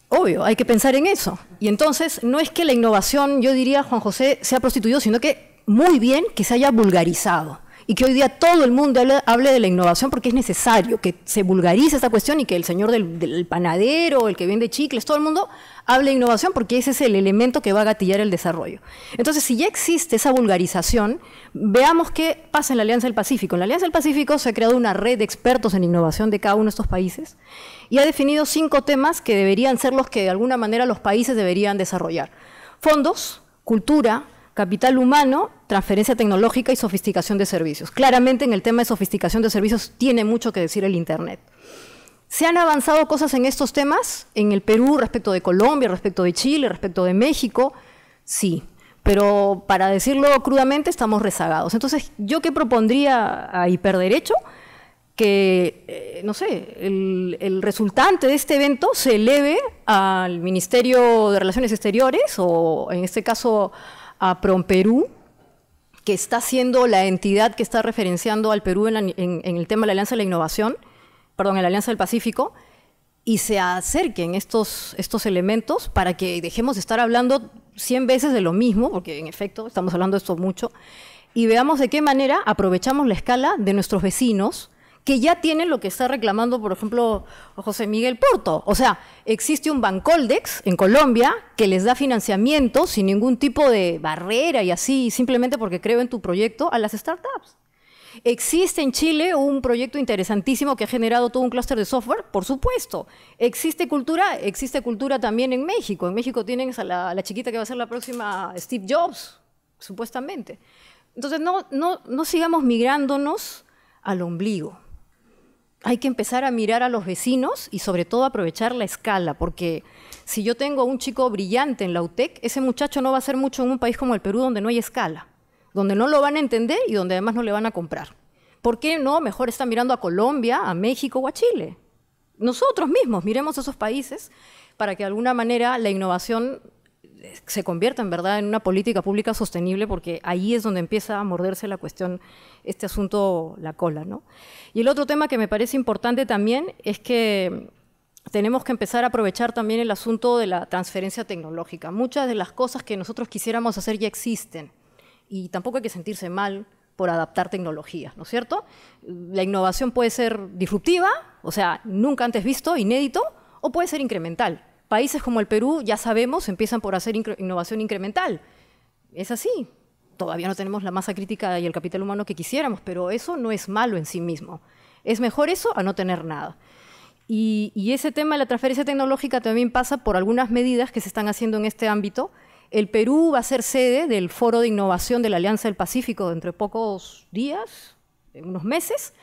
Obvio, hay que pensar en eso. Y entonces, no es que la innovación, yo diría, Juan José, se ha prostituido, sino que muy bien que se haya vulgarizado y que hoy día todo el mundo hable, de la innovación porque es necesario que se vulgarice esta cuestión y que el señor del, del, panadero, el que vende chicles, todo el mundo hable de innovación porque ese es el elemento que va a gatillar el desarrollo. Entonces, si ya existe esa vulgarización, veamos qué pasa en la Alianza del Pacífico. En la Alianza del Pacífico se ha creado una red de expertos en innovación de cada uno de estos países y ha definido cinco temas que deberían ser los que de alguna manera los países deberían desarrollar. Fondos, cultura, capital humano, transferencia tecnológica y sofisticación de servicios. Claramente en el tema de sofisticación de servicios tiene mucho que decir el Internet. ¿Se han avanzado cosas en estos temas en el Perú respecto de Colombia, respecto de Chile, respecto de México? Sí, pero para decirlo crudamente estamos rezagados. Entonces, ¿yo qué propondría a Hiperderecho? Que, eh, no sé, el resultante de este evento se eleve al Ministerio de Relaciones Exteriores o en este caso a Perú, que está siendo la entidad que está referenciando al Perú en, el tema de la Alianza de la Innovación, perdón, en la Alianza del Pacífico, y se acerquen estos, estos elementos para que dejemos de estar hablando 100 veces de lo mismo, porque en efecto estamos hablando de esto mucho, y veamos de qué manera aprovechamos la escala de nuestros vecinos que ya tiene lo que está reclamando, por ejemplo, José Miguel Porto. O sea, existe un Bancoldex en Colombia que les da financiamiento sin ningún tipo de barrera y así, simplemente porque creo en tu proyecto, a las startups. Existe en Chile un proyecto interesantísimo que ha generado todo un clúster de software, por supuesto. Existe cultura, existe cultura también en México. En México tienen a la, chiquita que va a ser la próxima Steve Jobs, supuestamente. Entonces, no, no, no sigamos migrándonos al ombligo hay que empezar a mirar a los vecinos y sobre todo aprovechar la escala, porque si yo tengo un chico brillante en la UTEC, ese muchacho no va a ser mucho en un país como el Perú donde no hay escala, donde no lo van a entender y donde además no le van a comprar. ¿Por qué no? Mejor está mirando a Colombia, a México o a Chile. Nosotros mismos miremos esos países para que de alguna manera la innovación eh, se convierta en verdad en una política pública sostenible, porque ahí es donde empieza a morderse la cuestión, este asunto, la cola, ¿no? Y el otro tema que me parece importante también es que tenemos que empezar a aprovechar también el asunto de la transferencia tecnológica. Muchas de las cosas que nosotros quisiéramos hacer ya existen y tampoco hay que sentirse mal por adaptar tecnologías, ¿no es cierto? La innovación puede ser disruptiva, o sea, nunca antes visto, inédito, o puede ser incremental. Países como el Perú, ya sabemos, empiezan por hacer innovación incremental. Es así, todavía no tenemos la masa crítica y el capital humano que quisiéramos, pero eso no es malo en sí mismo. Es mejor eso a no tener nada. Y, ese tema de la transferencia tecnológica también pasa por algunas medidas que se están haciendo en este ámbito. El Perú va a ser sede del Foro de Innovación de la Alianza del Pacífico dentro de pocos días, en unos meses.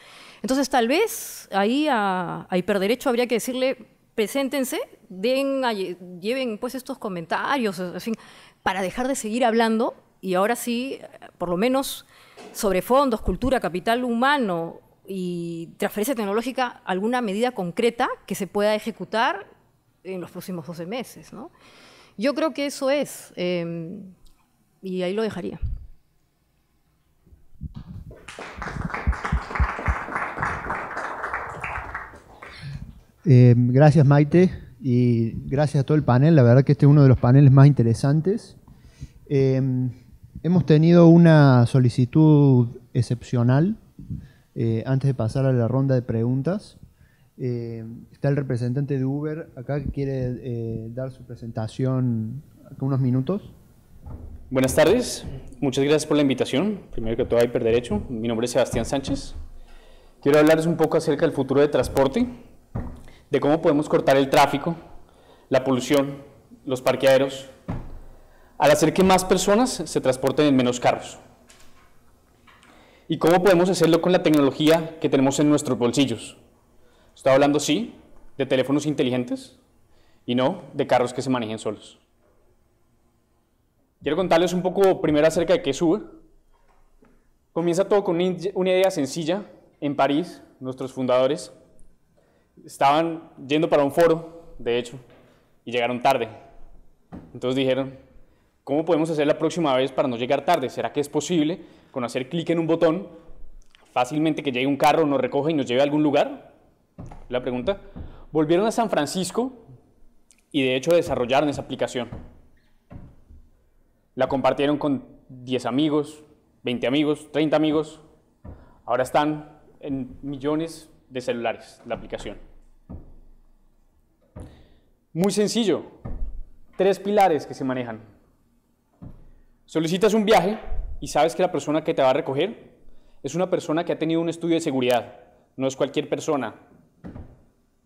Entonces, tal vez ahí a, Hiperderecho habría que decirle, preséntense, den, lleven pues estos comentarios, para dejar de seguir hablando y ahora sí, por lo menos sobre fondos, cultura, capital humano y transferencia tecnológica, alguna medida concreta que se pueda ejecutar en los próximos 12 meses. Yo creo que eso es, em, y ahí lo dejaría. Em, gracias Maite y gracias a todo el panel. La verdad que este es uno de los paneles más interesantes. Em, Hemos tenido una solicitud excepcional eh, antes de pasar a la ronda de preguntas. Eh, está el representante de Uber acá que quiere eh, dar su presentación acá unos minutos. Buenas tardes, muchas gracias por la invitación. Primero que todo, Hyper Derecho. Mi nombre es Sebastián Sánchez. Quiero hablarles un poco acerca del futuro de transporte, de cómo podemos cortar el tráfico, la polución, los parqueaderos, al hacer que más personas se transporten en menos carros. ¿Y cómo podemos hacerlo con la tecnología que tenemos en nuestros bolsillos? Estoy hablando, sí, de teléfonos inteligentes y no de carros que se manejen solos. Quiero contarles un poco primero acerca de qué es Comienza todo con una idea sencilla. En París, nuestros fundadores estaban yendo para un foro, de hecho, y llegaron tarde. Entonces dijeron, ¿Cómo podemos hacer la próxima vez para no llegar tarde? ¿Será que es posible con hacer clic en un botón fácilmente que llegue un carro, nos recoja y nos lleve a algún lugar? La pregunta. Volvieron a San Francisco y de hecho desarrollaron esa aplicación. La compartieron con 10 amigos, 20 amigos, 30 amigos. Ahora están en millones de celulares la aplicación. Muy sencillo. Tres pilares que se manejan Solicitas un viaje y sabes que la persona que te va a recoger es una persona que ha tenido un estudio de seguridad, no es cualquier persona.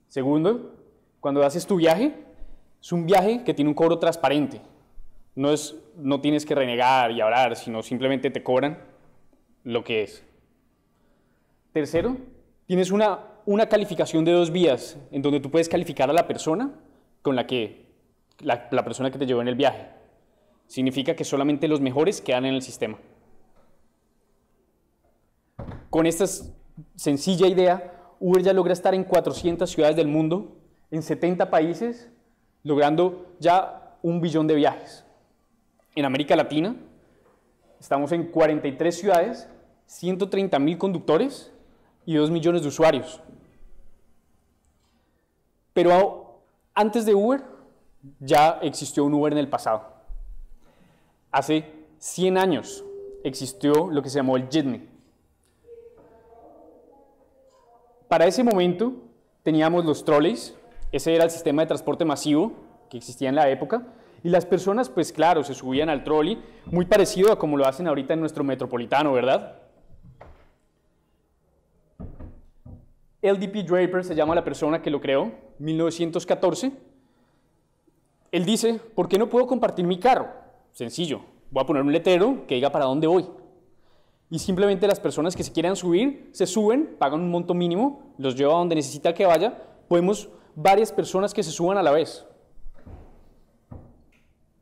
Segundo, cuando haces tu viaje, es un viaje que tiene un cobro transparente. No, es, no tienes que renegar y hablar, sino simplemente te cobran lo que es. Tercero, tienes una, una calificación de dos vías en donde tú puedes calificar a la persona con la que la, la persona que te llevó en el viaje. Significa que solamente los mejores quedan en el sistema. Con esta sencilla idea, Uber ya logra estar en 400 ciudades del mundo, en 70 países, logrando ya un billón de viajes. En América Latina estamos en 43 ciudades, 130 mil conductores y 2 millones de usuarios. Pero antes de Uber ya existió un Uber en el pasado. Hace 100 años existió lo que se llamó el jitney. Para ese momento teníamos los trolleys, ese era el sistema de transporte masivo que existía en la época, y las personas, pues claro, se subían al trolley, muy parecido a como lo hacen ahorita en nuestro metropolitano, ¿verdad? LDP Draper se llama la persona que lo creó, 1914. Él dice, ¿por qué no puedo compartir mi carro? Sencillo. Voy a poner un letrero que diga para dónde voy. Y simplemente las personas que se quieran subir, se suben, pagan un monto mínimo, los lleva a donde necesita que vaya. Podemos varias personas que se suban a la vez.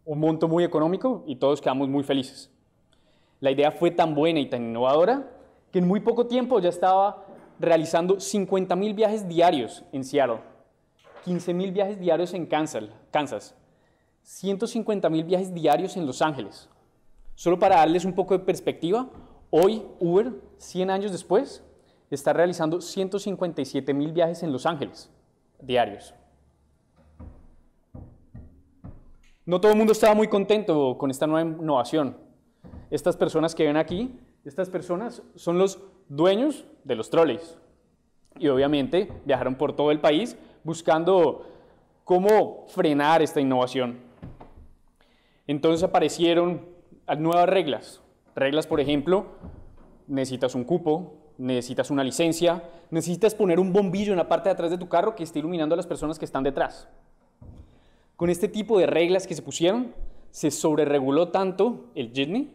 Un monto muy económico y todos quedamos muy felices. La idea fue tan buena y tan innovadora que en muy poco tiempo ya estaba realizando 50.000 viajes diarios en Seattle, mil viajes diarios en Kansas, 150 mil viajes diarios en Los Ángeles. Solo para darles un poco de perspectiva, hoy Uber, 100 años después, está realizando 157 mil viajes en Los Ángeles diarios. No todo el mundo estaba muy contento con esta nueva innovación. Estas personas que ven aquí, estas personas son los dueños de los trolleys. Y obviamente viajaron por todo el país buscando cómo frenar esta innovación. Entonces aparecieron nuevas reglas. Reglas, por ejemplo, necesitas un cupo, necesitas una licencia, necesitas poner un bombillo en la parte de atrás de tu carro que esté iluminando a las personas que están detrás. Con este tipo de reglas que se pusieron, se sobrereguló tanto el Jitney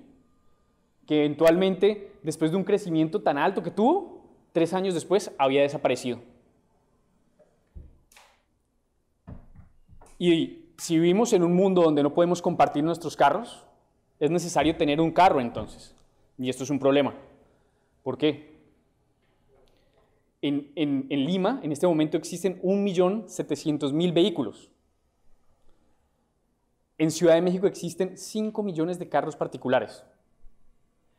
que eventualmente, después de un crecimiento tan alto que tuvo, tres años después había desaparecido. Y si vivimos en un mundo donde no podemos compartir nuestros carros, es necesario tener un carro entonces. Y esto es un problema. ¿Por qué? En, Lima, en este momento, existen 1.700.000 vehículos. En Ciudad de México existen 5 millones de carros particulares.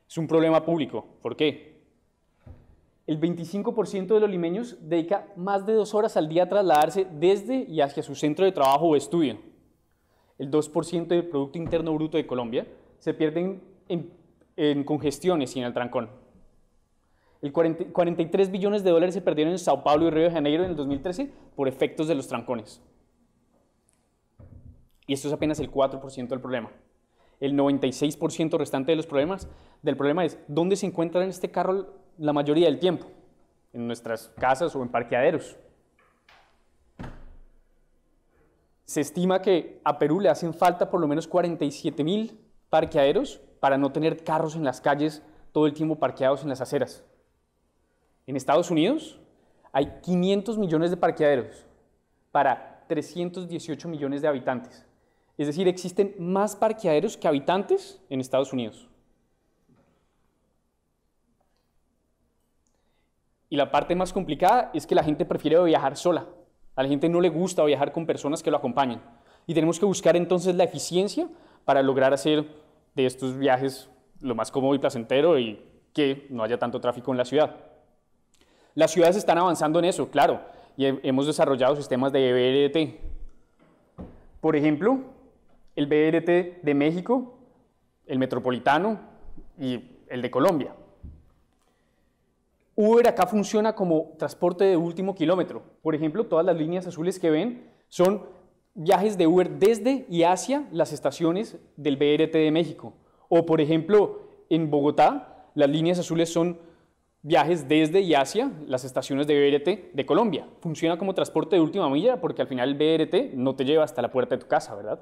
Es un problema público. ¿Por qué? El 25% de los limeños dedica más de dos horas al día a trasladarse desde y hacia su centro de trabajo o estudio. El 2% del Producto Interno Bruto de Colombia se pierde en, congestiones y en el trancón. El 43 billones de dólares se perdieron en Sao Paulo y Río de Janeiro en el 2013 por efectos de los trancones. Y esto es apenas el 4% del problema. El 96% restante de los del problema es dónde se encuentra en este carro la mayoría del tiempo, en nuestras casas o en parqueaderos. Se estima que a Perú le hacen falta por lo menos 47 mil parqueaderos para no tener carros en las calles todo el tiempo parqueados en las aceras. En Estados Unidos hay 500 millones de parqueaderos para 318 millones de habitantes. Es decir, existen más parqueaderos que habitantes en Estados Unidos. Y la parte más complicada es que la gente prefiere viajar sola. A la gente no le gusta viajar con personas que lo acompañen. Y tenemos que buscar entonces la eficiencia para lograr hacer de estos viajes lo más cómodo y placentero y que no haya tanto tráfico en la ciudad. Las ciudades están avanzando en eso, claro, y hemos desarrollado sistemas de BRT. Por ejemplo, el BRT de México, el metropolitano y el de Colombia. Uber acá funciona como transporte de último kilómetro. Por ejemplo, todas las líneas azules que ven son viajes de Uber desde y hacia las estaciones del BRT de México. O por ejemplo, en Bogotá, las líneas azules son viajes desde y hacia las estaciones de BRT de Colombia. Funciona como transporte de última milla porque al final el BRT no te lleva hasta la puerta de tu casa, ¿verdad?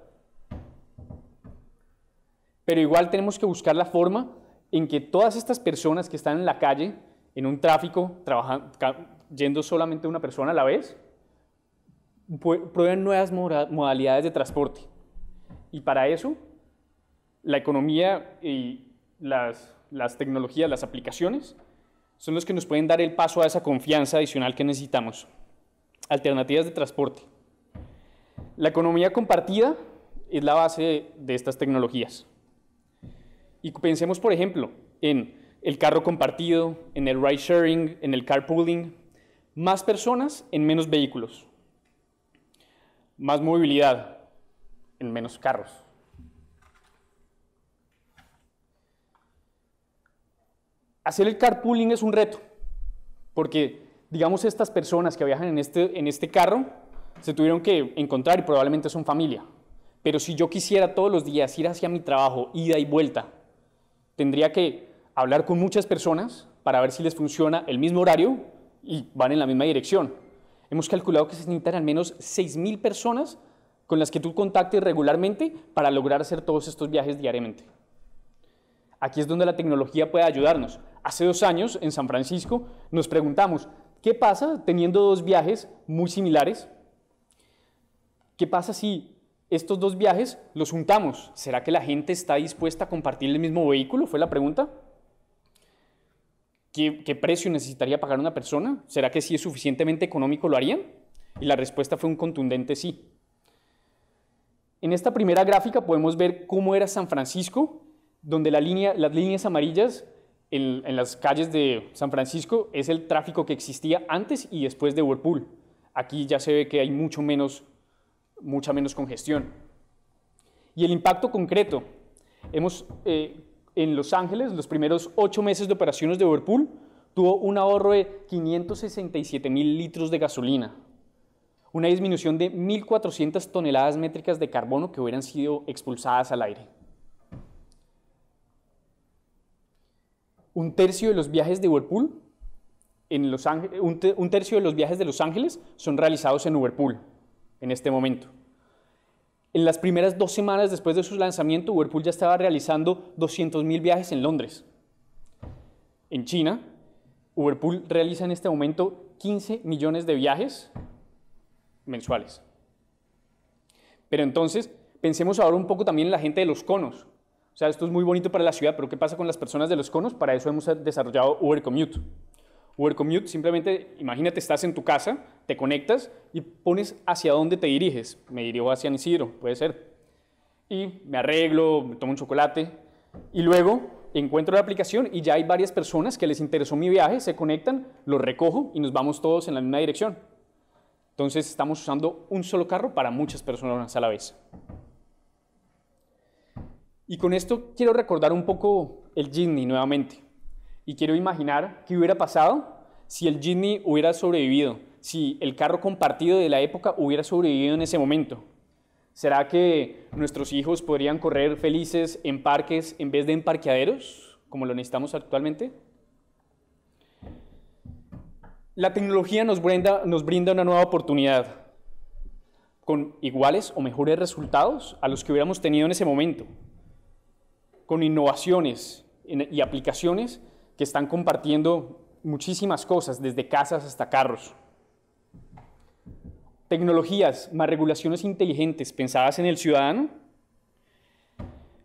Pero igual tenemos que buscar la forma en que todas estas personas que están en la calle en un tráfico, yendo solamente una persona a la vez, prueben nuevas modalidades de transporte. Y para eso, la economía y las, las tecnologías, las aplicaciones, son los que nos pueden dar el paso a esa confianza adicional que necesitamos. Alternativas de transporte. La economía compartida es la base de estas tecnologías. Y pensemos, por ejemplo, en el carro compartido, en el ride sharing, en el carpooling. Más personas en menos vehículos. Más movilidad en menos carros. Hacer el carpooling es un reto, porque digamos estas personas que viajan en este, en este carro se tuvieron que encontrar y probablemente son familia. Pero si yo quisiera todos los días ir hacia mi trabajo, ida y vuelta, tendría que hablar con muchas personas para ver si les funciona el mismo horario y van en la misma dirección. Hemos calculado que se necesitan al menos 6.000 personas con las que tú contactes regularmente para lograr hacer todos estos viajes diariamente. Aquí es donde la tecnología puede ayudarnos. Hace dos años, en San Francisco, nos preguntamos, ¿qué pasa teniendo dos viajes muy similares? ¿Qué pasa si estos dos viajes los juntamos? ¿Será que la gente está dispuesta a compartir el mismo vehículo? Fue la pregunta. ¿qué, precio necesitaría pagar una persona? ¿Será que si es suficientemente económico lo harían? Y la respuesta fue un contundente sí. En esta primera gráfica podemos ver cómo era San Francisco, donde las líneas amarillas en, las calles de San Francisco es el tráfico que existía antes y después de Whirlpool. Aquí ya se ve que hay mucho menos, mucha menos congestión. Y el impacto concreto. Hemos eh, en Los Ángeles, los primeros ocho meses de operaciones de Overpool, tuvo un ahorro de 567 mil litros de gasolina, una disminución de 1.400 toneladas métricas de carbono que hubieran sido expulsadas al aire. Un tercio de los viajes de los un tercio de los viajes de Los Ángeles son realizados en Uberpool en este momento. En las primeras dos semanas después de su lanzamiento, UberPool ya estaba realizando 200.000 viajes en Londres. En China, UberPool realiza en este momento 15 millones de viajes mensuales. Pero entonces, pensemos ahora un poco también en la gente de los conos. O sea, esto es muy bonito para la ciudad, pero ¿qué pasa con las personas de los conos? Para eso hemos desarrollado Uber Commute. Uber Commute simplemente, imagínate, estás en tu casa, te conectas y pones hacia dónde te diriges. Me dirijo hacia Isidro, puede ser. Y me arreglo, me tomo un chocolate y luego encuentro la aplicación y ya hay varias personas que les interesó mi viaje, se conectan, los recojo y nos vamos todos en la misma dirección. Entonces estamos usando un solo carro para muchas personas a la vez. Y con esto quiero recordar un poco el Jitney nuevamente y quiero imaginar qué hubiera pasado si el Jimny hubiera sobrevivido, si el carro compartido de la época hubiera sobrevivido en ese momento. ¿Será que nuestros hijos podrían correr felices en parques en vez de en parqueaderos, como lo necesitamos actualmente? La tecnología nos nos brinda una nueva oportunidad, con iguales o mejores resultados a los que hubiéramos tenido en ese momento, con innovaciones y aplicaciones que están compartiendo muchísimas cosas, desde casas hasta carros. Tecnologías, más regulaciones inteligentes pensadas en el ciudadano,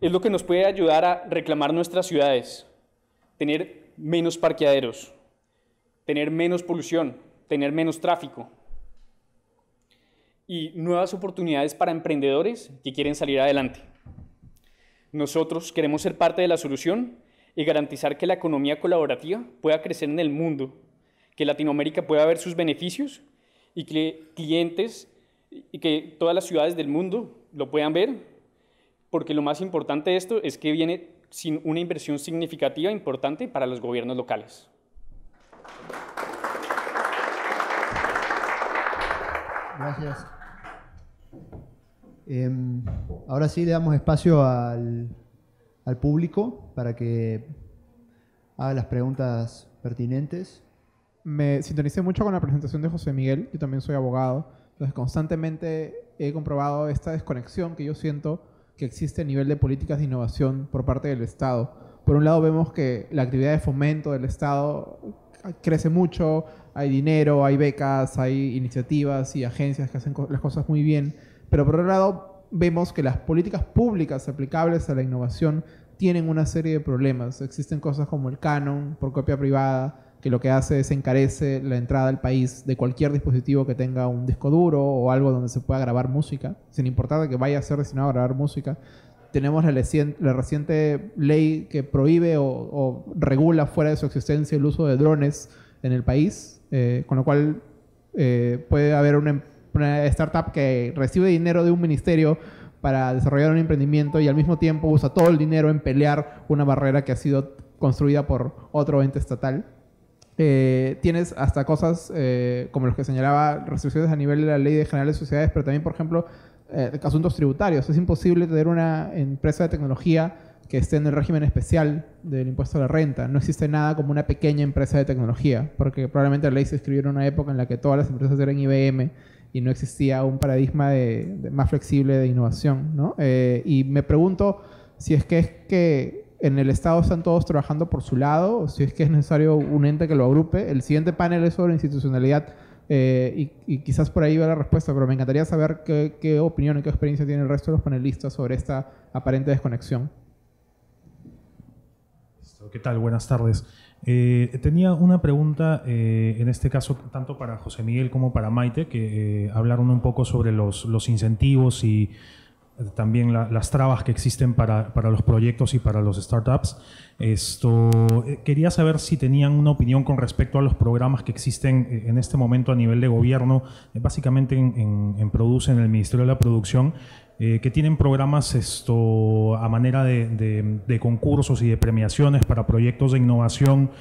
es lo que nos puede ayudar a reclamar nuestras ciudades, tener menos parqueaderos, tener menos polución, tener menos tráfico y nuevas oportunidades para emprendedores que quieren salir adelante. Nosotros queremos ser parte de la solución y garantizar que la economía colaborativa pueda crecer en el mundo, que Latinoamérica pueda ver sus beneficios y que clientes y que todas las ciudades del mundo lo puedan ver, porque lo más importante de esto es que viene sin una inversión significativa importante para los gobiernos locales. Gracias. Em, ahora sí le damos espacio al al público para que haga las preguntas pertinentes. Me sintonicé mucho con la presentación de José Miguel, yo también soy abogado, entonces constantemente he comprobado esta desconexión que yo siento que existe a nivel de políticas de innovación por parte del Estado. Por un lado vemos que la actividad de fomento del Estado crece mucho, hay dinero, hay becas, hay iniciativas y agencias que hacen las cosas muy bien, pero por otro lado vemos que las políticas públicas aplicables a la innovación tienen una serie de problemas. Existen cosas como el canon por copia privada, que lo que hace es encarece la entrada al país de cualquier dispositivo que tenga un disco duro o algo donde se pueda grabar música, sin importar que vaya a ser destinado a grabar música. Tenemos la, reciente ley que prohíbe o, regula fuera de su existencia el uso de drones en el país, eh, con lo cual eh, puede haber una startup que recibe dinero de un ministerio para desarrollar un emprendimiento y al mismo tiempo usa todo el dinero en pelear una barrera que ha sido construida por otro ente estatal. Eh, tienes hasta cosas eh, como los que señalaba, restricciones a nivel de la ley de generales de sociedades, pero también, por ejemplo, eh, asuntos tributarios. Es imposible tener una empresa de tecnología que esté en el régimen especial del impuesto a la renta. No existe nada como una pequeña empresa de tecnología, porque probablemente la ley se escribió en una época en la que todas las empresas eran IBM y no existía un paradigma de, más flexible de innovación, eh, y me pregunto si es que es que en el Estado están todos trabajando por su lado, si es que es necesario un ente que lo agrupe. El siguiente panel es sobre institucionalidad eh, y, quizás por ahí va la respuesta, pero me encantaría saber qué, qué opinión y qué experiencia tiene el resto de los panelistas sobre esta aparente desconexión. ¿Qué tal? Buenas tardes. Eh, tenía una pregunta, eh, en este caso, tanto para José Miguel como para Maite, que eh, hablaron un poco sobre los, incentivos y también las trabas que existen para, los proyectos y para los startups. Esto, quería saber si tenían una opinión con respecto a los programas que existen en este momento a nivel de gobierno, básicamente en, en Produce, en el Ministerio de la Producción, eh, que tienen programas esto, a manera de, concursos y de premiaciones para proyectos de innovación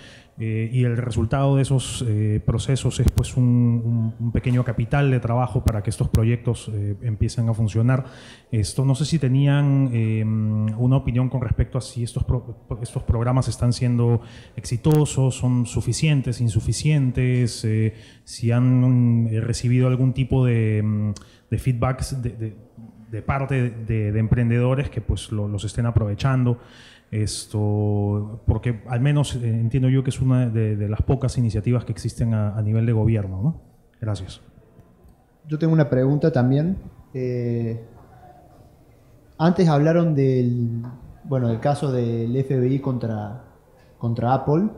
eh, y el resultado de esos eh, procesos es pues un, pequeño capital de trabajo para que estos proyectos empiecen a funcionar. Esto no sé si tenían em, una opinión con respecto a si estos, estos programas están siendo exitosos, son suficientes, insuficientes, si han recibido algún tipo de, em, de feedbacks de parte de, emprendedores que pues los estén aprovechando. Esto, porque al menos eh, entiendo yo que es una de, las pocas iniciativas que existen a, nivel de gobierno, Gracias. Yo tengo una pregunta también. Eh, antes hablaron del, bueno, del caso del FBI contra, contra Apple.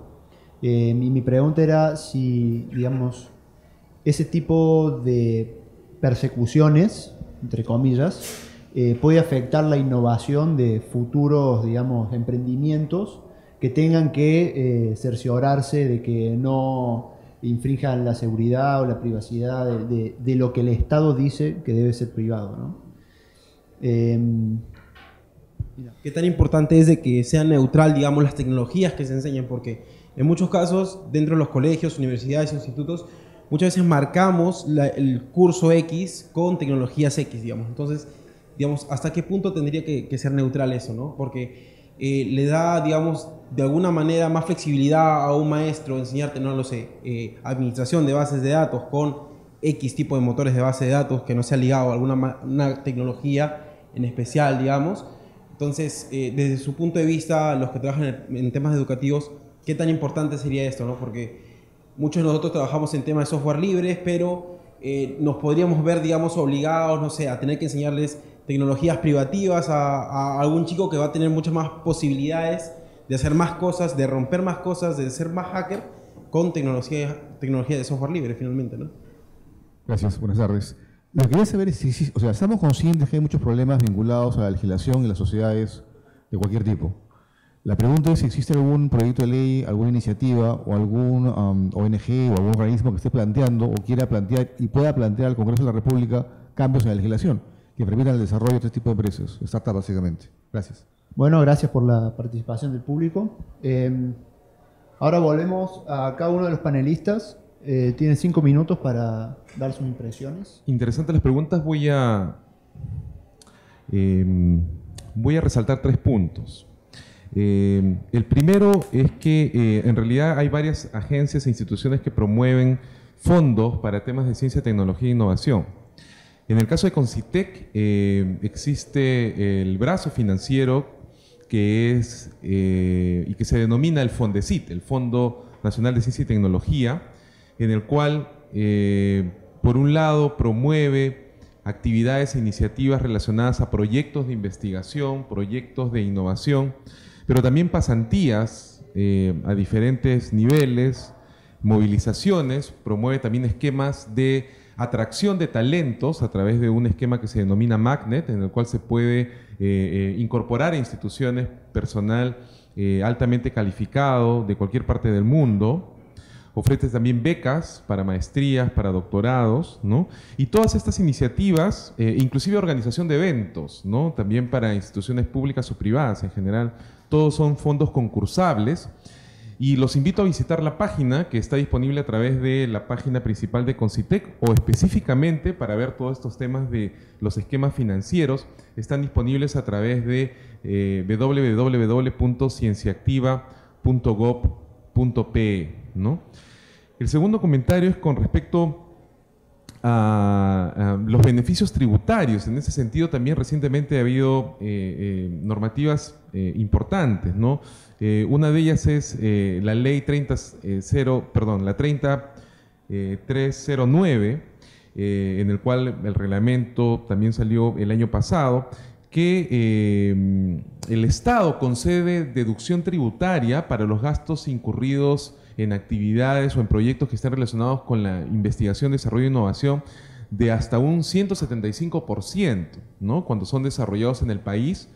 y eh, mi, mi pregunta era si, digamos, ese tipo de persecuciones entre comillas, eh, puede afectar la innovación de futuros, digamos, emprendimientos que tengan que eh, cerciorarse de que no infrinjan la seguridad o la privacidad de, lo que el Estado dice que debe ser privado. ¿no? Em, ¿Qué tan importante es de que sean neutral, digamos, las tecnologías que se enseñan? Porque en muchos casos, dentro de los colegios, universidades, institutos, muchas veces marcamos el curso X con tecnologías X, digamos. Entonces, digamos, ¿hasta qué punto tendría que, ser neutral eso, no? Porque eh, le da, digamos, de alguna manera más flexibilidad a un maestro enseñarte, no lo sé, eh, administración de bases de datos con X tipo de motores de base de datos que no sea ligado a alguna una tecnología en especial, digamos. Entonces, eh, desde su punto de vista, los que trabajan en, temas educativos, ¿qué tan importante sería esto? No? Porque muchos de nosotros trabajamos en temas de software libres, pero eh, nos podríamos ver, digamos, obligados, no sé, a tener que enseñarles tecnologías privativas a, algún chico que va a tener muchas más posibilidades de hacer más cosas, de romper más cosas, de ser más hacker con tecnología, de software libre finalmente, ¿no? Gracias, buenas tardes. Lo que quería saber es si, o sea, estamos conscientes que hay muchos problemas vinculados a la legislación y las sociedades de cualquier tipo. La pregunta es si existe algún proyecto de ley, alguna iniciativa o algún um, ONG o algún organismo que esté planteando o quiera plantear y pueda plantear al Congreso de la República cambios en la legislación que permitan el desarrollo de este tipo de precios, startups básicamente. Gracias. Bueno, gracias por la participación del público. Em, ahora volvemos a cada uno de los panelistas. Eh, tiene cinco minutos para dar sus impresiones. Interesantes las preguntas. Voy a, em, voy a resaltar tres puntos. Eh, el primero es que eh, en realidad hay varias agencias e instituciones que promueven fondos para temas de ciencia, tecnología e innovación. En el caso de Concitec eh, existe el brazo financiero que es y que se denomina el Fondecit, el Fondo Nacional de Ciencia y Tecnología, en el cual, por un lado, promueve actividades e iniciativas relacionadas a proyectos de investigación, proyectos de innovación, pero también pasantías eh, a diferentes niveles, movilizaciones, promueve también esquemas de atracción de talentos a través de un esquema que se denomina Magnet, en el cual se puede eh, eh, incorporar instituciones personal altamente calificado de cualquier parte del mundo. Ofrece también becas para maestrías, para doctorados, ¿no? Y todas estas iniciativas, inclusive organización de eventos, ¿no? También para instituciones públicas o privadas en general, todos son fondos concursables. Y los invito a visitar la página que está disponible a través de la página principal de Concitec o específicamente para ver todos estos temas de los esquemas financieros. Están disponibles a través de eh, ¿no? El segundo comentario es con respecto a, los beneficios tributarios. En ese sentido, también recientemente ha habido eh, eh, normativas eh, importantes, ¿no? una de ellas es la ley 30, perdón, la 30309, en el cual el reglamento también salió el año pasado, que el Estado concede deducción tributaria para los gastos incurridos en actividades o en proyectos que estén relacionados con la investigación, desarrollo e innovación de hasta un 175%, ¿no? Cuando son desarrollados en el país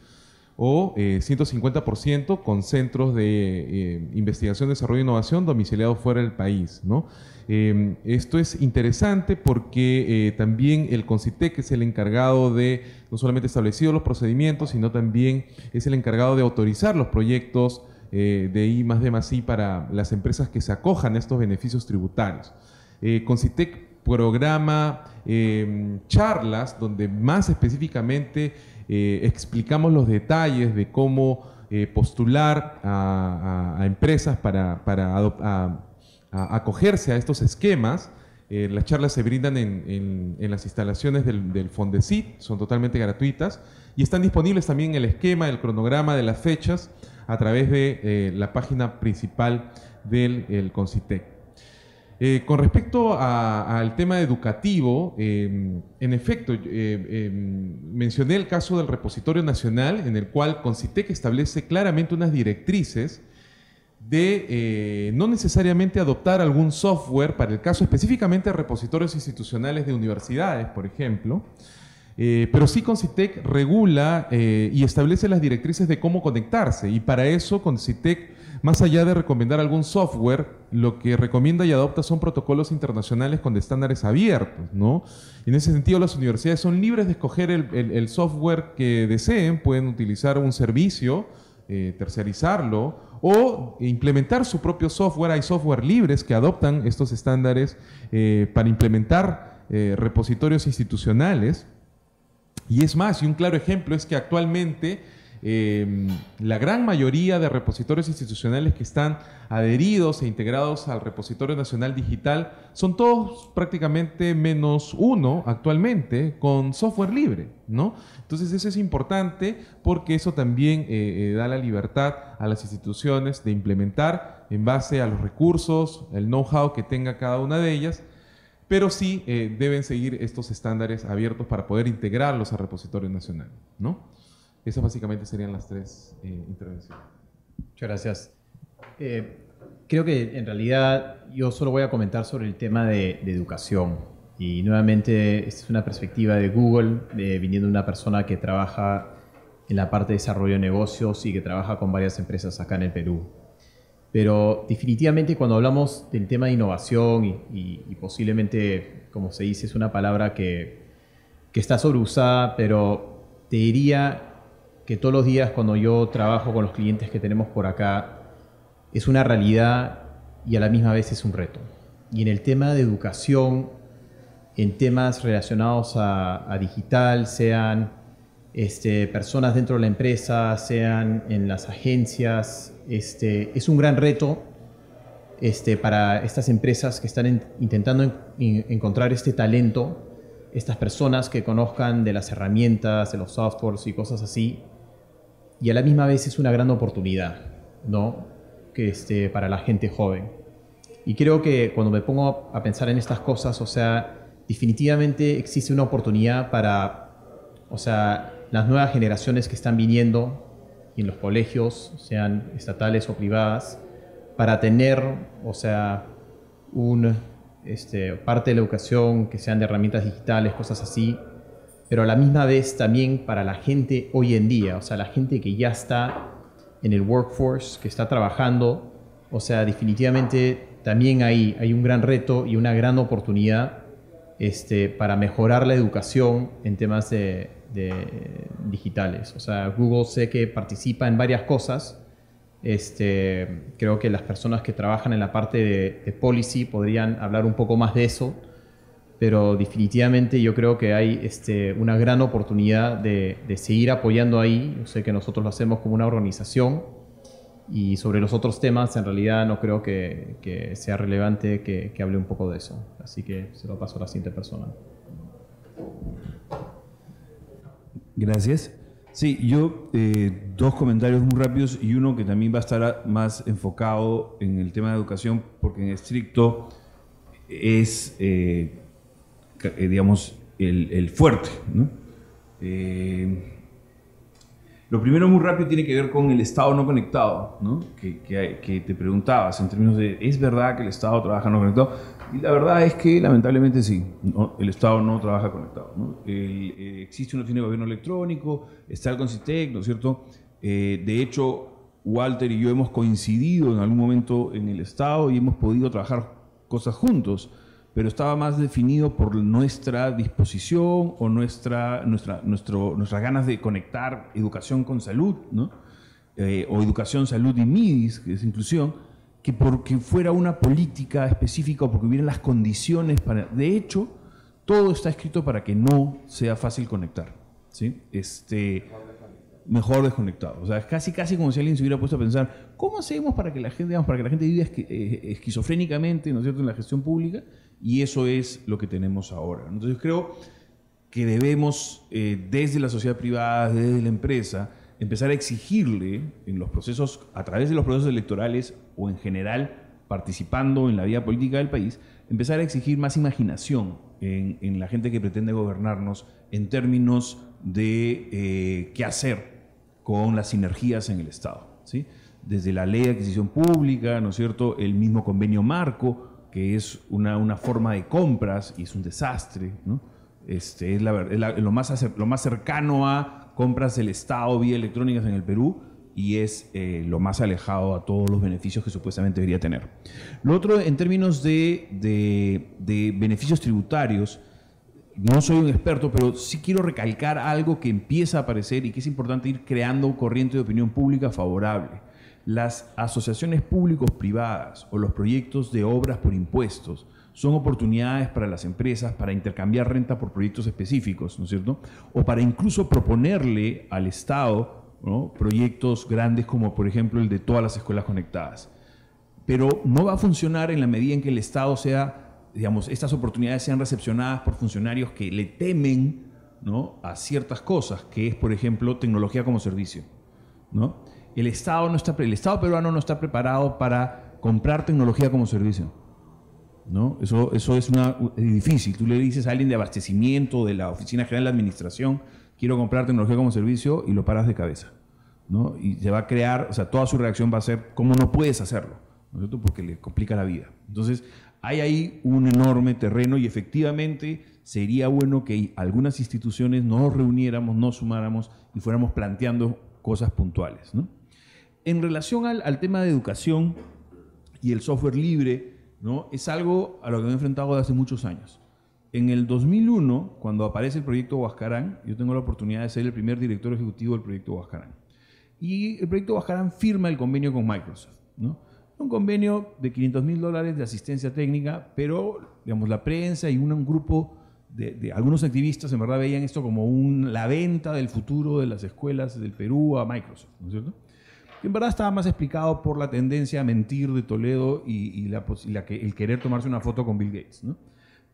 o 150% eh, con centros de eh, investigación, desarrollo e innovación domiciliados fuera del país. ¿no? Em, esto es interesante porque eh, también el CONCITEC es el encargado de no solamente establecer los procedimientos, sino también es el encargado de autorizar los proyectos eh, de I más de más I para las empresas que se acojan a estos beneficios tributarios. Eh, CITEC programa em, charlas donde más específicamente eh, explicamos los detalles de cómo eh, postular a, empresas para, para acogerse a estos esquemas. las charlas se brindan en, en, las instalaciones del, del, Fondesit, son totalmente gratuitas y están disponibles también el esquema, el cronograma de las fechas a través de eh, la página principal del el Concitec. Eh, con respecto al tema educativo, em, en efecto, em, em, mencioné el caso del repositorio nacional, en el cual Concitec establece claramente unas directrices de eh, no necesariamente adoptar algún software para el caso específicamente de repositorios institucionales de universidades, por ejemplo, eh, pero sí Concitec regula eh, y establece las directrices de cómo conectarse y para eso Concitec, más allá de recomendar algún software, lo que recomienda y adopta son protocolos internacionales con estándares abiertos, ¿no? En ese sentido, las universidades son libres de escoger el, software que deseen, pueden utilizar un servicio, terciarizarlo, eh, tercerizarlo o implementar su propio software. Hay software libres que adoptan estos estándares para implementar repositorios institucionales. Y es más, y un claro ejemplo es que actualmente em, la gran mayoría de repositorios institucionales que están adheridos e integrados al Repositorio Nacional Digital son todos prácticamente menos uno actualmente con software libre, ¿no? Entonces eso es importante porque eso también eh, eh, da la libertad a las instituciones de implementar en base a los recursos, el know-how que tenga cada una de ellas pero sí eh, deben seguir estos estándares abiertos para poder integrarlos al repositorio nacional, ¿no? Esas básicamente serían las tres eh, intervenciones. Muchas gracias. Eh, creo que en realidad yo solo voy a comentar sobre el tema de, educación. Y nuevamente, esta es una perspectiva de Google, viniendo de una persona que trabaja en la parte de desarrollo de negocios y que trabaja con varias empresas acá en el Perú. Pero definitivamente cuando hablamos del tema de innovación y, posiblemente, como se dice, es una palabra que, está sobreusada, pero te diría que todos los días cuando yo trabajo con los clientes que tenemos por acá, es una realidad y a la misma vez es un reto. Y en el tema de educación, en temas relacionados a, a digital, sean este, personas dentro de la empresa, sean en las agencias. Este, es un gran reto este, para estas empresas que están intentando encontrar este talento, estas personas que conozcan de las herramientas, de los softwares y cosas así. Y a la misma vez es una gran oportunidad, ¿no? Que este, para la gente joven. Y creo que cuando me pongo a pensar en estas cosas, o sea, definitivamente existe una oportunidad para, o sea, las nuevas generaciones que están viniendo y en los colegios, sean estatales o privadas, para tener, o sea, una este, parte de la educación que sean de herramientas digitales, cosas así, pero a la misma vez también para la gente hoy en día, o sea, la gente que ya está en el workforce, que está trabajando, o sea, definitivamente también ahí hay un gran reto y una gran oportunidad este, para mejorar la educación en temas de, digitales. O sea, Google sé que participa en varias cosas. Este, creo que las personas que trabajan en la parte de, policy podrían hablar un poco más de eso, pero definitivamente yo creo que hay este, una gran oportunidad de, seguir apoyando ahí. sé que nosotros lo hacemos como una organización y sobre los otros temas en realidad no creo que, sea relevante que, que hable un poco de eso. Así que se lo paso a la siguiente persona. Gracias. Sí, yo eh, dos comentarios muy rápidos y uno que también va a estar más enfocado en el tema de educación porque en estricto es, eh, eh, digamos, el, el fuerte. lo primero muy rápido tiene que ver con el Estado no conectado, ¿no? Que, que, que, te preguntabas en términos de, ¿es verdad que el Estado trabaja no conectado? Y la verdad es que lamentablemente sí, el Estado no trabaja conectado. El, eh, existe una oficina de gobierno electrónico, está el Concitec, ¿no es cierto? Eh, de hecho, Walter y yo hemos coincidido en algún momento en el Estado y hemos podido trabajar cosas juntos, pero estaba más definido por nuestra disposición o nuestra, nuestra, nuestro, nuestras ganas de conectar educación con salud, ¿no? Eh, o educación, salud y MIDIS, que es inclusión que porque fuera una política específica o porque hubieran las condiciones para... De hecho, todo está escrito para que no sea fácil conectar. ¿sí? Este, mejor desconectado. O sea, es casi, casi como si alguien se hubiera puesto a pensar, ¿cómo hacemos para que la gente, para que la gente viva eh, esquizofrénicamente, ¿no es cierto?, en la gestión pública, y eso es lo que tenemos ahora. Entonces creo que debemos, eh, desde la sociedad privada, desde la empresa, empezar a exigirle en los procesos, a través de los procesos electorales o en general participando en la vida política del país, empezar a exigir más imaginación en, en la gente que pretende gobernarnos en términos de eh, qué hacer con las sinergias en el Estado. ¿sí? Desde la ley de adquisición pública, ¿no es cierto?, el mismo convenio marco, que es una, una forma de compras y es un desastre, ¿no? Este, es, la, lo, más, lo más cercano a compras del Estado vía electrónicas en el Perú y es eh, lo más alejado a todos los beneficios que supuestamente debería tener. Lo otro, en términos de, beneficios tributarios, no soy un experto, pero sí quiero recalcar algo que empieza a aparecer y que es importante ir creando un corriente de opinión pública favorable. Las asociaciones públicos privadas o los proyectos de obras por impuestos son oportunidades para las empresas para intercambiar renta por proyectos específicos, ¿no es cierto? O para incluso proponerle al Estado proyectos grandes como por ejemplo el de todas las escuelas conectadas. Pero no va a funcionar en la medida en que el Estado sea, digamos, estas oportunidades sean recepcionadas por funcionarios que le temen ¿no? a ciertas cosas, que es por ejemplo tecnología como servicio. El, Estado no el Estado peruano no está preparado para comprar tecnología como servicio eso, eso es, una, difícil. Tú le dices a alguien de abastecimiento, de la Oficina General de Administración, quiero comprar tecnología como servicio y lo paras de cabeza, ¿no? Y se va a crear, o sea, toda su reacción va a ser, ¿cómo no puedes hacerlo? ¿No es cierto? Porque le complica la vida. Entonces, hay ahí un enorme terreno y efectivamente sería bueno que algunas instituciones nos reuniéramos, nos sumáramos y fuéramos planteando cosas puntuales, En relación al tema de educación y el software libre, es algo a lo que me he enfrentado desde hace muchos años. En el 2001, cuando aparece el proyecto Huascarán, yo tengo la oportunidad de ser el primer director ejecutivo del proyecto Huascarán. Y el proyecto Huascarán firma el convenio con Microsoft, ¿no? Un convenio de 500 mil dólares de asistencia técnica, pero, digamos, la prensa y un, un grupo de, algunos activistas en verdad veían esto como un, la venta del futuro de las escuelas del Perú a Microsoft, ¿no es cierto? en verdad estaba más explicado por la tendencia a mentir de Toledo y, el querer tomarse una foto con Bill Gates.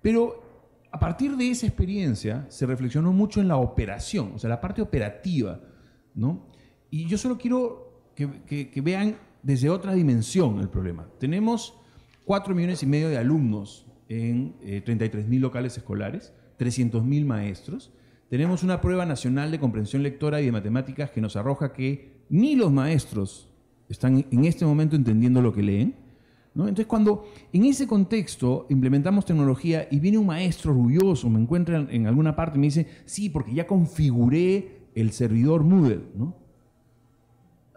Pero a partir de esa experiencia se reflexionó mucho en la operación, o sea, la parte operativa. ¿no? Y yo solo quiero que, vean desde otra dimensión el problema. Tenemos 4 millones y medio de alumnos en 33.000 eh, locales escolares, 300.000 maestros. Tenemos una prueba nacional de comprensión lectora y de matemáticas que nos arroja que ni los maestros están en este momento entendiendo lo que leen. ¿no? Entonces, cuando en ese contexto implementamos tecnología y viene un maestro orgulloso, me encuentra en alguna parte y me dice, sí, porque ya configuré el servidor Moodle, ¿no?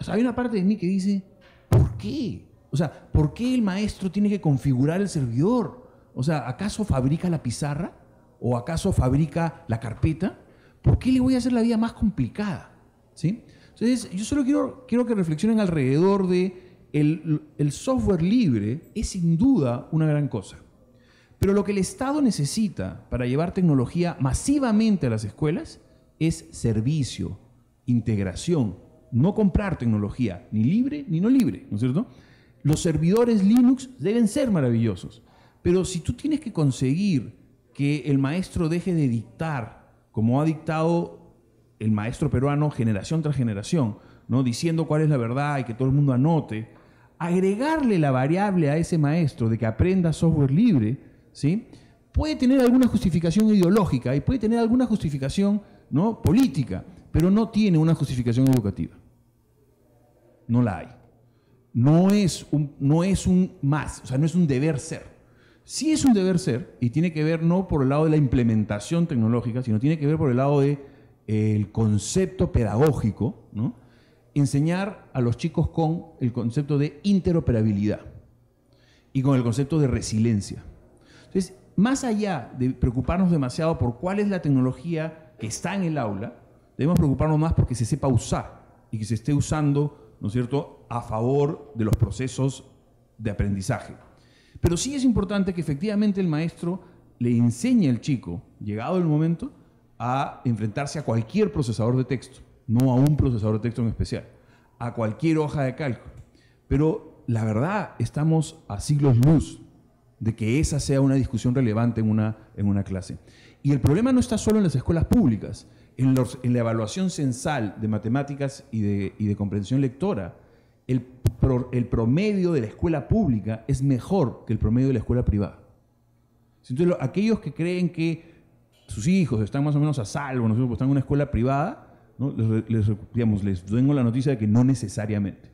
hay una parte de mí que dice, ¿por qué? O sea, ¿por qué el maestro tiene que configurar el servidor? O sea, ¿acaso fabrica la pizarra? ¿O acaso fabrica la carpeta? ¿Por qué le voy a hacer la vida más complicada? ¿Sí? Entonces, yo solo quiero, quiero que reflexionen alrededor de el, el software libre es sin duda una gran cosa. Pero lo que el Estado necesita para llevar tecnología masivamente a las escuelas es servicio, integración, no comprar tecnología, ni libre ni no libre, ¿no es cierto? Los servidores Linux deben ser maravillosos, pero si tú tienes que conseguir que el maestro deje de dictar, como ha dictado el maestro peruano generación tras generación, ¿no? diciendo cuál es la verdad y que todo el mundo anote, agregarle la variable a ese maestro de que aprenda software libre, ¿sí? puede tener alguna justificación ideológica y puede tener alguna justificación ¿no? política, pero no tiene una justificación educativa. No la hay. No es un, no es un más, o sea, no es un deber ser. Sí es un deber ser y tiene que ver no por el lado de la implementación tecnológica, sino tiene que ver por el lado de el concepto pedagógico, enseñar a los chicos con el concepto de interoperabilidad y con el concepto de resiliencia. Entonces, más allá de preocuparnos demasiado por cuál es la tecnología que está en el aula, debemos preocuparnos más porque se sepa usar y que se esté usando, ¿no es cierto?, a favor de los procesos de aprendizaje. Pero sí es importante que efectivamente el maestro le enseñe al chico, llegado el momento, a enfrentarse a cualquier procesador de texto, no a un procesador de texto en especial, a cualquier hoja de cálculo. Pero la verdad, estamos a siglos luz de que esa sea una discusión relevante en una, en una clase. Y el problema no está solo en las escuelas públicas, en, la evaluación censal de matemáticas y de, comprensión lectora. El, el promedio de la escuela pública es mejor que el promedio de la escuela privada. aquellos que creen que sus hijos están más o menos a salvo, ¿no? están en una escuela privada, les, les, la noticia de que no necesariamente.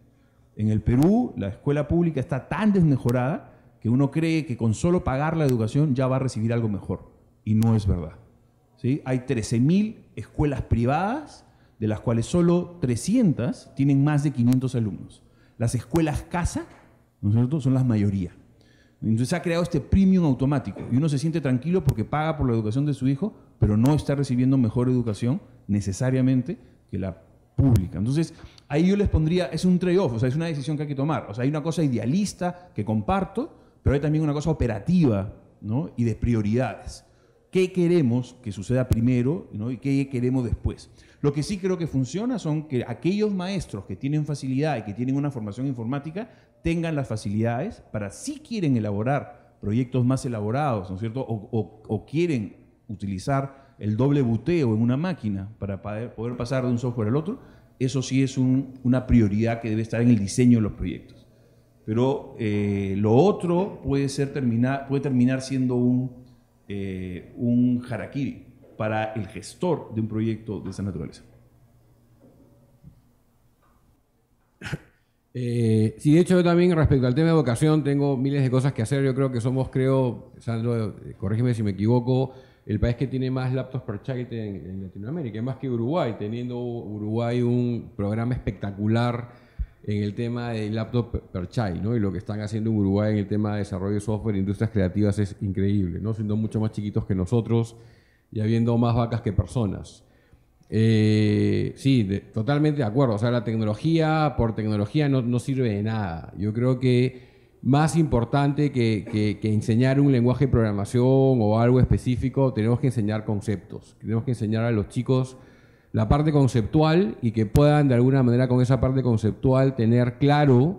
En el Perú, la escuela pública está tan desmejorada que uno cree que con solo pagar la educación ya va a recibir algo mejor. Y no es verdad. ¿sí? Hay 13.000 escuelas privadas, de las cuales solo 300 tienen más de 500 alumnos. Las escuelas casa, ¿no es cierto?, son las mayoría. Entonces ha creado este premium automático y uno se siente tranquilo porque paga por la educación de su hijo, pero no está recibiendo mejor educación necesariamente que la pública. Entonces, ahí yo les pondría, es un trade-off, o sea, es una decisión que hay que tomar. O sea, hay una cosa idealista que comparto, pero hay también una cosa operativa ¿no? y de prioridades. ¿Qué queremos que suceda primero y qué queremos después? Lo que sí creo que funciona son que aquellos maestros que tienen facilidad y que tienen una formación informática tengan las facilidades para si quieren elaborar proyectos más elaborados, ¿no es cierto? O, quieren utilizar el doble buteo en una máquina para poder pasar de un software al otro, eso sí es una prioridad que debe estar en el diseño de los proyectos. Pero eh, lo otro puede, ser terminar, puede terminar siendo un, eh, un harakiri para el gestor de un proyecto de esa naturaleza. Eh, sí, de hecho yo también respecto al tema de vocación tengo miles de cosas que hacer. Yo creo que somos, creo, Sandro, eh, corrígeme si me equivoco, el país que tiene más laptops per chat en, Latinoamérica. Latinoamérica, más que Uruguay, teniendo Uruguay un programa espectacular en el tema de laptop per child, ¿no? Y lo que están haciendo en Uruguay en el tema de desarrollo de software, e industrias creativas es increíble, ¿no? Siendo mucho más chiquitos que nosotros y habiendo más vacas que personas. Eh, sí, totalmente de acuerdo. O sea, la tecnología por tecnología no, sirve de nada. Yo creo que más importante que, enseñar un lenguaje de programación o algo específico, tenemos que enseñar conceptos. Tenemos que enseñar a los chicos la parte conceptual y que puedan de alguna manera con esa parte conceptual tener claro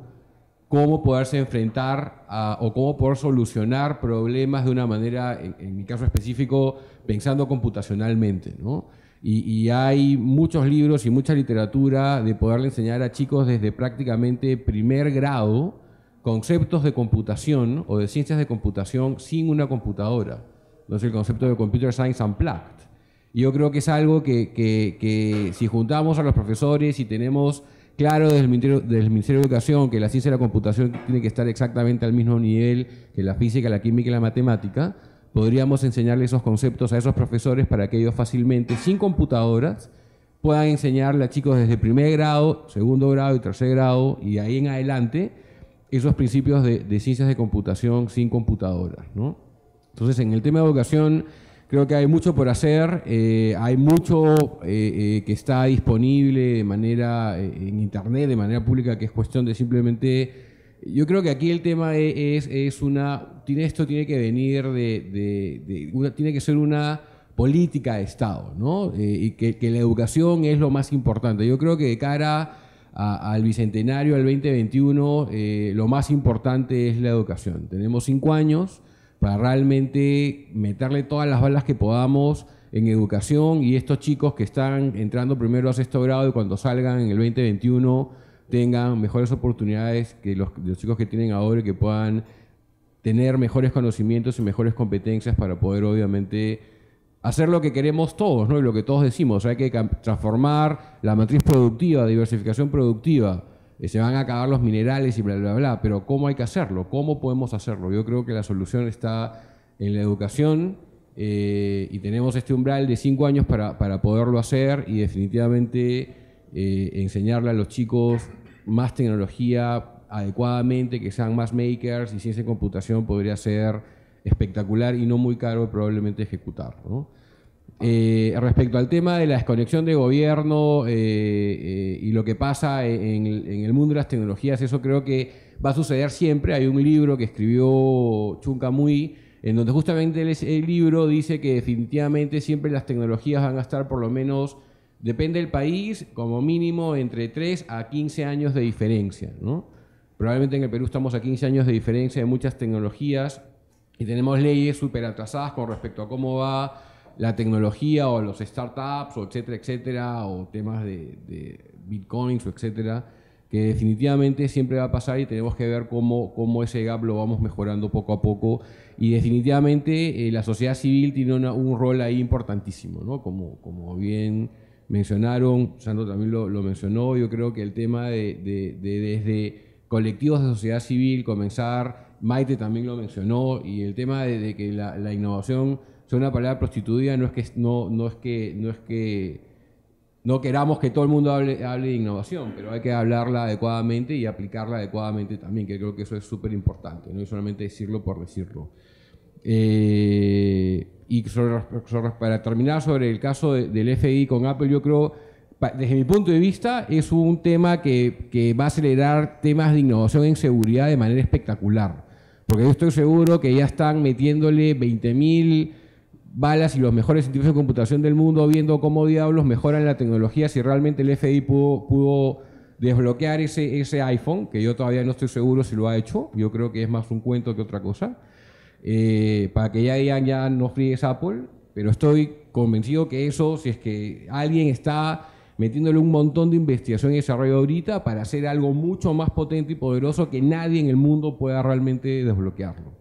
cómo poderse enfrentar o cómo poder solucionar problemas de una manera, en, en mi caso específico, pensando computacionalmente. ¿no? Y, hay muchos libros y mucha literatura de poderle enseñar a chicos desde prácticamente primer grado conceptos de computación o de ciencias de computación sin una computadora. Entonces el concepto de Computer Science Unplugged. yo creo que es algo que, si juntamos a los profesores y tenemos claro desde Ministerio, desde el Ministerio de Educación que la ciencia de la computación tiene que estar exactamente al mismo nivel que la física, la química y la matemática, podríamos enseñarle esos conceptos a esos profesores para que ellos fácilmente, sin computadoras, puedan enseñarle a chicos desde primer grado, segundo grado y tercer grado y ahí en adelante esos principios de, ciencias de computación sin computadoras. Entonces, en el tema de educación, creo que hay mucho por hacer, eh, hay mucho eh, eh, que está disponible de manera en Internet, de manera pública, que es cuestión de simplemente yo creo que aquí el tema e, es, una. esto tiene que venir de. una, tiene que ser una política de Estado, ¿no? Eh, y que, la educación es lo más importante. Yo creo que de cara al bicentenario, al 2021, eh, lo más importante es la educación. Tenemos cinco años para realmente meterle todas las balas que podamos en educación y estos chicos que están entrando primero a sexto grado y cuando salgan en el 2021 tengan mejores oportunidades que los, chicos que tienen ahora y que puedan tener mejores conocimientos y mejores competencias para poder obviamente hacer lo que queremos todos, ¿no? Y lo que todos decimos, hay que transformar la matriz productiva, diversificación productiva, eh, se van a acabar los minerales y bla, bla, bla, pero ¿cómo hay que hacerlo? ¿Cómo podemos hacerlo? Yo creo que la solución está en la educación eh, y tenemos este umbral de cinco años para, poderlo hacer y definitivamente eh, enseñarle a los chicos más tecnología adecuadamente, que sean más makers y ciencia de computación podría ser espectacular y no muy caro probablemente ejecutar. Eh, respecto al tema de la desconexión de gobierno eh, eh, y lo que pasa en, el mundo de las tecnologías, eso creo que va a suceder siempre. Hay un libro que escribió muy en donde justamente el libro dice que definitivamente siempre las tecnologías van a estar por lo menos Depende del país, como mínimo entre 3 a 15 años de diferencia. ¿no? Probablemente en el Perú estamos a 15 años de diferencia de muchas tecnologías y tenemos leyes súper atrasadas con respecto a cómo va la tecnología o los startups, o etcétera, etcétera, o temas de, bitcoins, o etcétera, que definitivamente siempre va a pasar y tenemos que ver cómo, cómo ese gap lo vamos mejorando poco a poco. Y definitivamente eh, la sociedad civil tiene un rol ahí importantísimo, ¿no? Como, como bien mencionaron, Sandro también lo, mencionó, yo creo que el tema de, desde colectivos de sociedad civil comenzar, Maite también lo mencionó, y el tema de, que la, innovación sea una palabra prostituida no es que no, es que no es que no queramos que todo el mundo hable, hable de innovación, pero hay que hablarla adecuadamente y aplicarla adecuadamente también, que creo que eso es súper importante, no es solamente decirlo por decirlo. Eh, y sobre, para terminar sobre el caso del FDI con Apple, yo creo, desde mi punto de vista, es un tema que, va a acelerar temas de innovación en seguridad de manera espectacular. Porque yo estoy seguro que ya están metiéndole 20.000 balas y los mejores científicos de computación del mundo viendo cómo diablos mejoran la tecnología si realmente el FDI pudo, pudo desbloquear ese, ese iPhone, que yo todavía no estoy seguro si lo ha hecho, yo creo que es más un cuento que otra cosa. Eh, para que ya digan ya no frígues Apple, pero estoy convencido que eso, si es que alguien está metiéndole un montón de investigación y desarrollo ahorita para hacer algo mucho más potente y poderoso que nadie en el mundo pueda realmente desbloquearlo.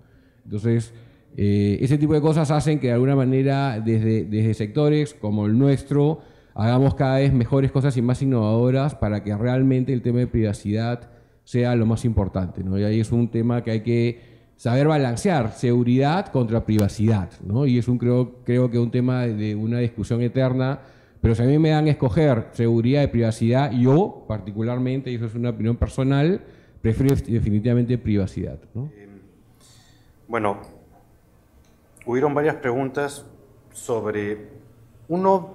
Entonces, eh, ese tipo de cosas hacen que de alguna manera desde, desde sectores como el nuestro hagamos cada vez mejores cosas y más innovadoras para que realmente el tema de privacidad sea lo más importante. ¿no? Y ahí es un tema que hay que saber balancear seguridad contra privacidad, ¿no? Y es un creo, creo que un tema de una discusión eterna, pero si a mí me dan a escoger seguridad y privacidad, yo particularmente, y eso es una opinión personal, prefiero definitivamente privacidad, em, Bueno, hubieron varias preguntas sobre uno,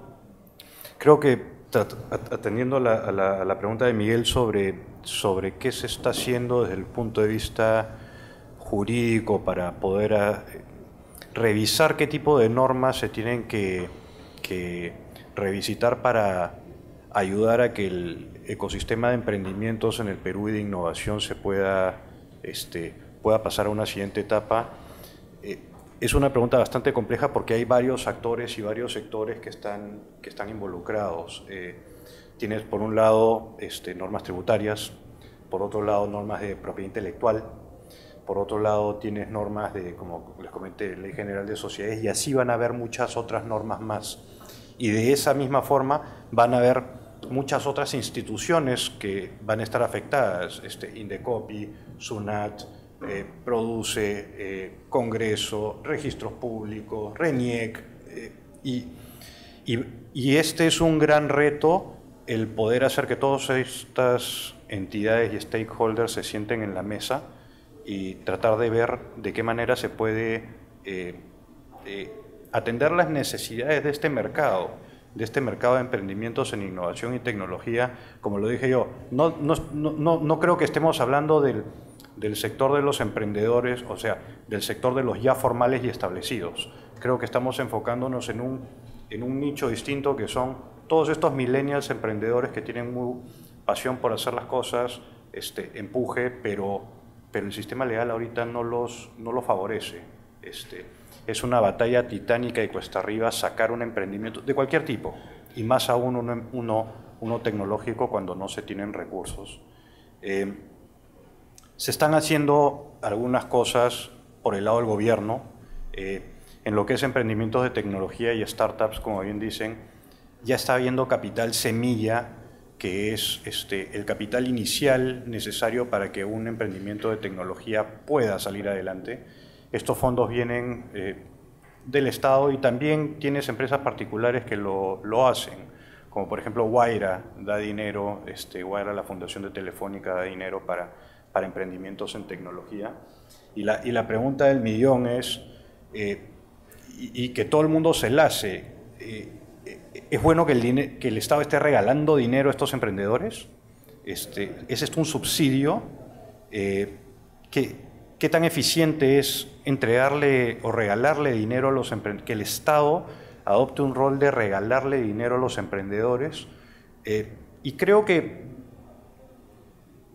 creo que atendiendo a la, pregunta de Miguel sobre, sobre qué se está haciendo desde el punto de vista jurídico para poder eh, revisar qué tipo de normas se tienen que, revisitar para ayudar a que el ecosistema de emprendimientos en el Perú y de innovación se pueda, este, pueda pasar a una siguiente etapa. Eh, es una pregunta bastante compleja porque hay varios actores y varios sectores que están, que están involucrados. Eh, tienes por un lado este, normas tributarias, por otro lado normas de propiedad intelectual, por otro lado, tienes normas de, como les comenté, Ley General de Sociedades, y así van a haber muchas otras normas más. Y de esa misma forma van a haber muchas otras instituciones que van a estar afectadas, este, Indecopi, SUNAT, eh, Produce, eh, Congreso, Registros Públicos, RENIEC, eh, y, y, y este es un gran reto el poder hacer que todas estas entidades y stakeholders se sienten en la mesa y tratar de ver de qué manera se puede eh, eh, atender las necesidades de este mercado, de este mercado de emprendimientos en innovación y tecnología, como lo dije yo, no, no, no, no creo que estemos hablando del, del, sector de los emprendedores, o sea, del sector de los ya formales y establecidos. Creo que estamos enfocándonos en un, en un nicho distinto que son todos estos millennials emprendedores que tienen muy pasión por hacer las cosas, este, empuje, pero pero el sistema legal ahorita no, los, lo favorece. Este, es una batalla titánica y cuesta arriba sacar un emprendimiento de cualquier tipo, y más aún uno, uno, tecnológico cuando no se tienen recursos. Eh, se están haciendo algunas cosas por el lado del gobierno, eh, en lo que es emprendimientos de tecnología y startups, como bien dicen, ya está habiendo capital semilla que es este, el capital inicial necesario para que un emprendimiento de tecnología pueda salir adelante. Estos fondos vienen eh, del Estado y también tienes empresas particulares que lo, hacen, como por ejemplo Guaira da dinero, este, la Fundación de Telefónica, da dinero para, para emprendimientos en tecnología. Y la, pregunta del millón es, eh, y, que todo el mundo se la ¿Es bueno que el, Estado esté regalando dinero a estos emprendedores? Este, ¿Es esto un subsidio? Eh, ¿qué, tan eficiente es entregarle o regalarle dinero a los emprendedores? Que el Estado adopte un rol de regalarle dinero a los emprendedores. Eh, y creo que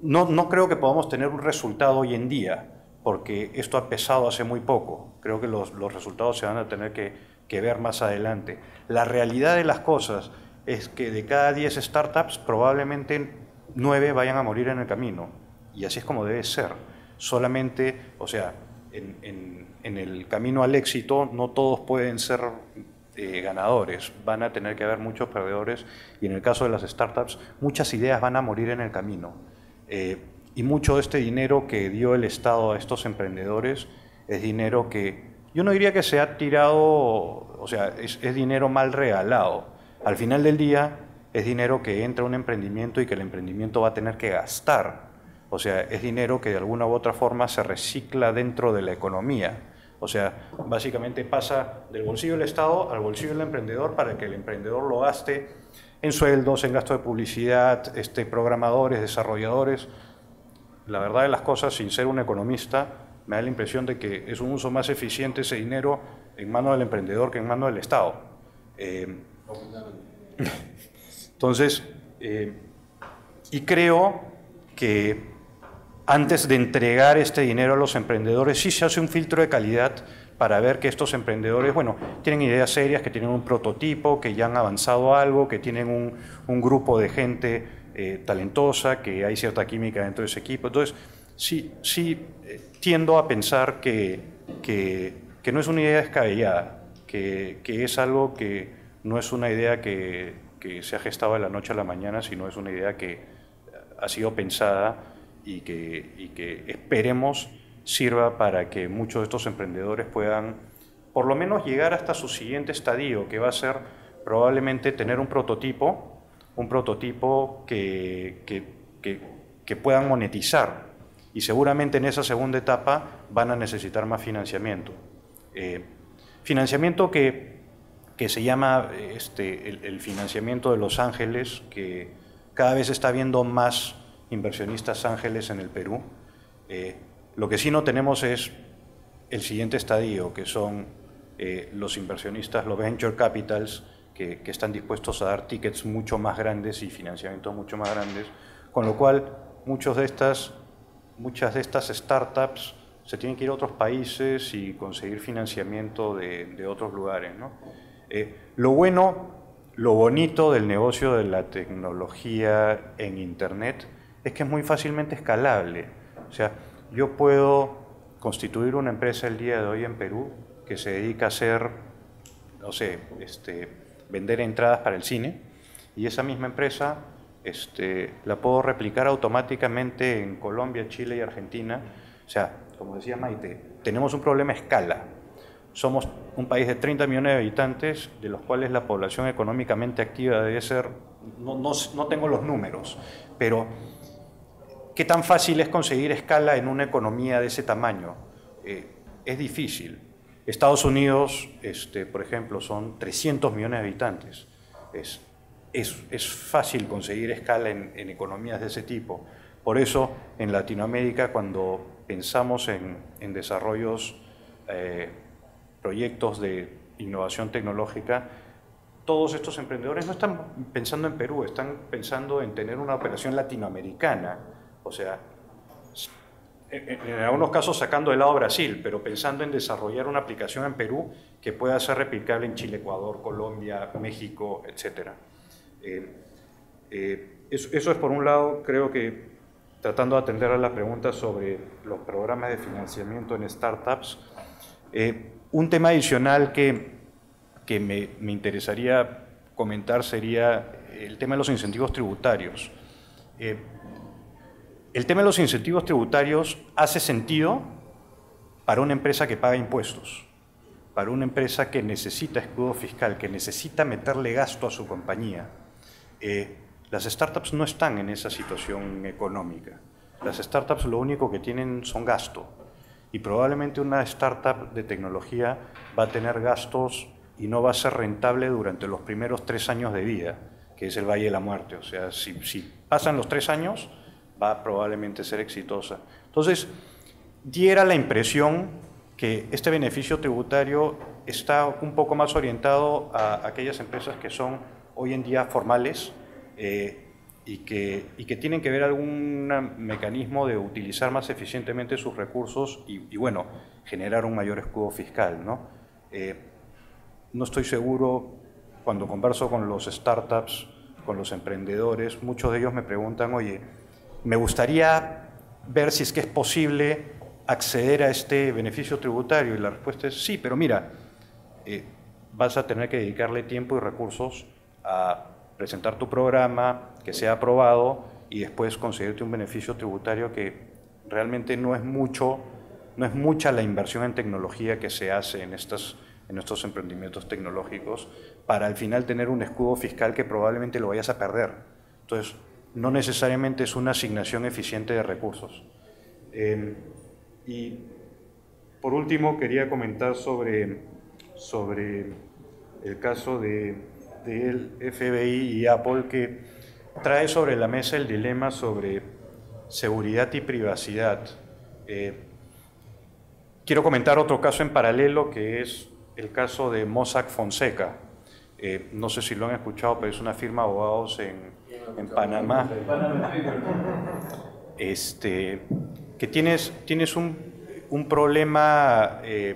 no, creo que podamos tener un resultado hoy en día, porque esto ha pesado hace muy poco. Creo que los resultados se van a tener que que ver más adelante. La realidad de las cosas es que de cada 10 startups probablemente 9 vayan a morir en el camino. Y así es como debe ser. Solamente, o sea, en, el camino al éxito no todos pueden ser eh, ganadores, van a tener que haber muchos perdedores y en el caso de las startups muchas ideas van a morir en el camino. Eh, y mucho de este dinero que dio el Estado a estos emprendedores es dinero que yo no diría que se ha tirado, o sea, es, dinero mal regalado. Al final del día es dinero que entra un emprendimiento y que el emprendimiento va a tener que gastar. O sea, es dinero que de alguna u otra forma se recicla dentro de la economía. O sea, básicamente pasa del bolsillo del Estado al bolsillo del emprendedor para que el emprendedor lo gaste en sueldos, en gasto de publicidad, este, programadores, desarrolladores. La verdad de las cosas, sin ser un economista, me da la impresión de que es un uso más eficiente ese dinero en mano del emprendedor que en mano del Estado. Eh, entonces, eh, y creo que antes de entregar este dinero a los emprendedores, sí se hace un filtro de calidad para ver que estos emprendedores, bueno, tienen ideas serias, que tienen un prototipo, que ya han avanzado algo, que tienen un, grupo de gente eh, talentosa, que hay cierta química dentro de ese equipo. Entonces, sí, sí, tiendo a pensar que, no es una idea descabellada, que, es algo que no es una idea que, se ha gestado de la noche a la mañana, sino es una idea que ha sido pensada y que, esperemos sirva para que muchos de estos emprendedores puedan por lo menos llegar hasta su siguiente estadio, que va a ser probablemente tener un prototipo, un prototipo que puedan monetizar, y seguramente en esa segunda etapa van a necesitar más financiamiento. Eh, financiamiento que, que, se llama este, el, financiamiento de los ángeles, que cada vez está viendo más inversionistas ángeles en el Perú. Eh, lo que sí no tenemos es el siguiente estadio, que son eh, los inversionistas, los venture capitals, que, que están dispuestos a dar tickets mucho más grandes y financiamientos mucho más grandes, con lo cual muchos de estas muchas de estas startups se tienen que ir a otros países y conseguir financiamiento de, otros lugares. Eh, lo bueno, lo bonito del negocio de la tecnología en Internet es que es muy fácilmente escalable. O sea, yo puedo constituir una empresa el día de hoy en Perú que se dedica a hacer, no sé, este, vender entradas para el cine y esa misma empresa este, la puedo replicar automáticamente en Colombia, Chile y Argentina. O sea, como decía Maite, tenemos un problema a escala. Somos un país de 30 millones de habitantes, de los cuales la población económicamente activa debe ser, no, no, no tengo los números, pero ¿qué tan fácil es conseguir escala en una economía de ese tamaño? Eh, es difícil. Estados Unidos, este, por ejemplo, son 300 millones de habitantes. Es es, fácil conseguir escala en, economías de ese tipo. Por eso, en Latinoamérica, cuando pensamos en, desarrollos, eh, proyectos de innovación tecnológica, todos estos emprendedores no están pensando en Perú, están pensando en tener una operación latinoamericana. O sea, en, en algunos casos sacando de lado Brasil, pero pensando en desarrollar una aplicación en Perú que pueda ser replicable en Chile, Ecuador, Colombia, México, etcétera. Eh, eh, eso, es por un lado, creo que tratando de atender a la pregunta sobre los programas de financiamiento en startups. Eh, un tema adicional que, que me, me, interesaría comentar sería el tema de los incentivos tributarios. el tema de los incentivos tributarios hace sentido para una empresa que paga impuestos, para una empresa que necesita escudo fiscal, que necesita meterle gasto a su compañía eh, las startups no están en esa situación económica. Las startups lo único que tienen son gasto. Y probablemente una startup de tecnología va a tener gastos y no va a ser rentable durante los primeros tres años de vida, que es el Valle de la Muerte. O sea, si, si pasan los tres años, va a probablemente ser exitosa. Entonces, diera la impresión que este beneficio tributario está un poco más orientado a aquellas empresas que son hoy en día formales eh, y, que, que, tienen que ver algún mecanismo de utilizar más eficientemente sus recursos y, bueno, generar un mayor escudo fiscal. ¿no? Eh, no estoy seguro, cuando converso con los startups, con los emprendedores, muchos de ellos me preguntan, oye, me gustaría ver si es que es posible acceder a este beneficio tributario? Y la respuesta es sí, pero mira, eh, vas a tener que dedicarle tiempo y recursos a presentar tu programa, que sea aprobado y después conseguirte un beneficio tributario que realmente no es mucho, no es mucha la inversión en tecnología que se hace en estas en estos emprendimientos tecnológicos para al final tener un escudo fiscal que probablemente lo vayas a perder. Entonces, no necesariamente es una asignación eficiente de recursos. Em, y por último, quería comentar sobre, sobre el caso de del FBI y Apple que trae sobre la mesa el dilema sobre seguridad y privacidad. Eh, quiero comentar otro caso en paralelo que es el caso de Mossack Fonseca. Eh, no sé si lo han escuchado, pero es una firma abogados en, Panamá. Este, que tienes, tienes un, problema eh,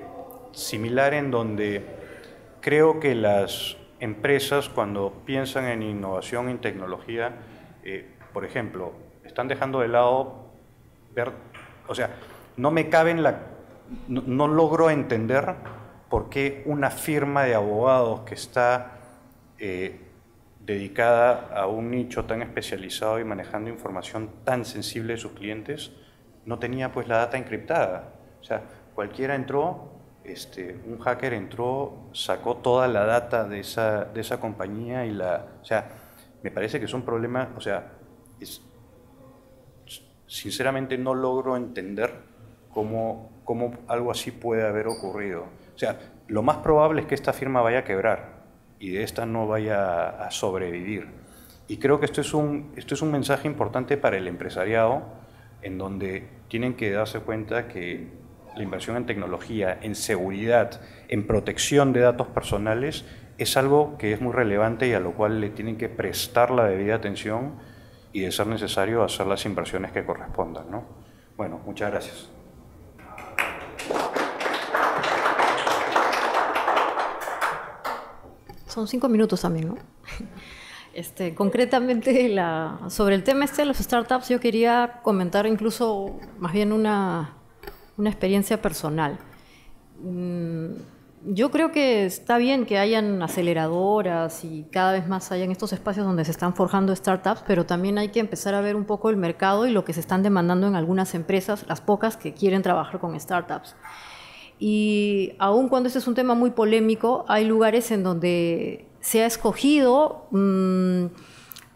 similar en donde creo que las empresas cuando piensan en innovación, en tecnología, eh, por ejemplo, están dejando de lado ver, o sea, no me cabe la, no, logro entender por qué una firma de abogados que está eh, dedicada a un nicho tan especializado y manejando información tan sensible de sus clientes, no tenía pues la data encriptada. O sea, cualquiera entró, este, un hacker entró, sacó toda la data de esa, compañía y la... O sea, me parece que es un problema, o sea, sinceramente no logro entender cómo, cómo algo así puede haber ocurrido. O sea, lo más probable es que esta firma vaya a quebrar y de esta no vaya a sobrevivir. Y creo que esto es un, esto es un mensaje importante para el empresariado, en donde tienen que darse cuenta que la inversión en tecnología, en seguridad, en protección de datos personales, es algo que es muy relevante y a lo cual le tienen que prestar la debida atención y, de ser necesario, hacer las inversiones que correspondan. Bueno, muchas gracias. Son cinco minutos también, ¿no? Este, concretamente, la, sobre el tema este de las startups, yo quería comentar incluso más bien una, una experiencia personal. Mm, yo creo que está bien que hayan aceleradoras y cada vez más hayan estos espacios donde se están forjando startups, pero también hay que empezar a ver un poco el mercado y lo que se están demandando en algunas empresas, las pocas que quieren trabajar con startups. Y aun cuando este es un tema muy polémico, hay lugares en donde se ha escogido mm,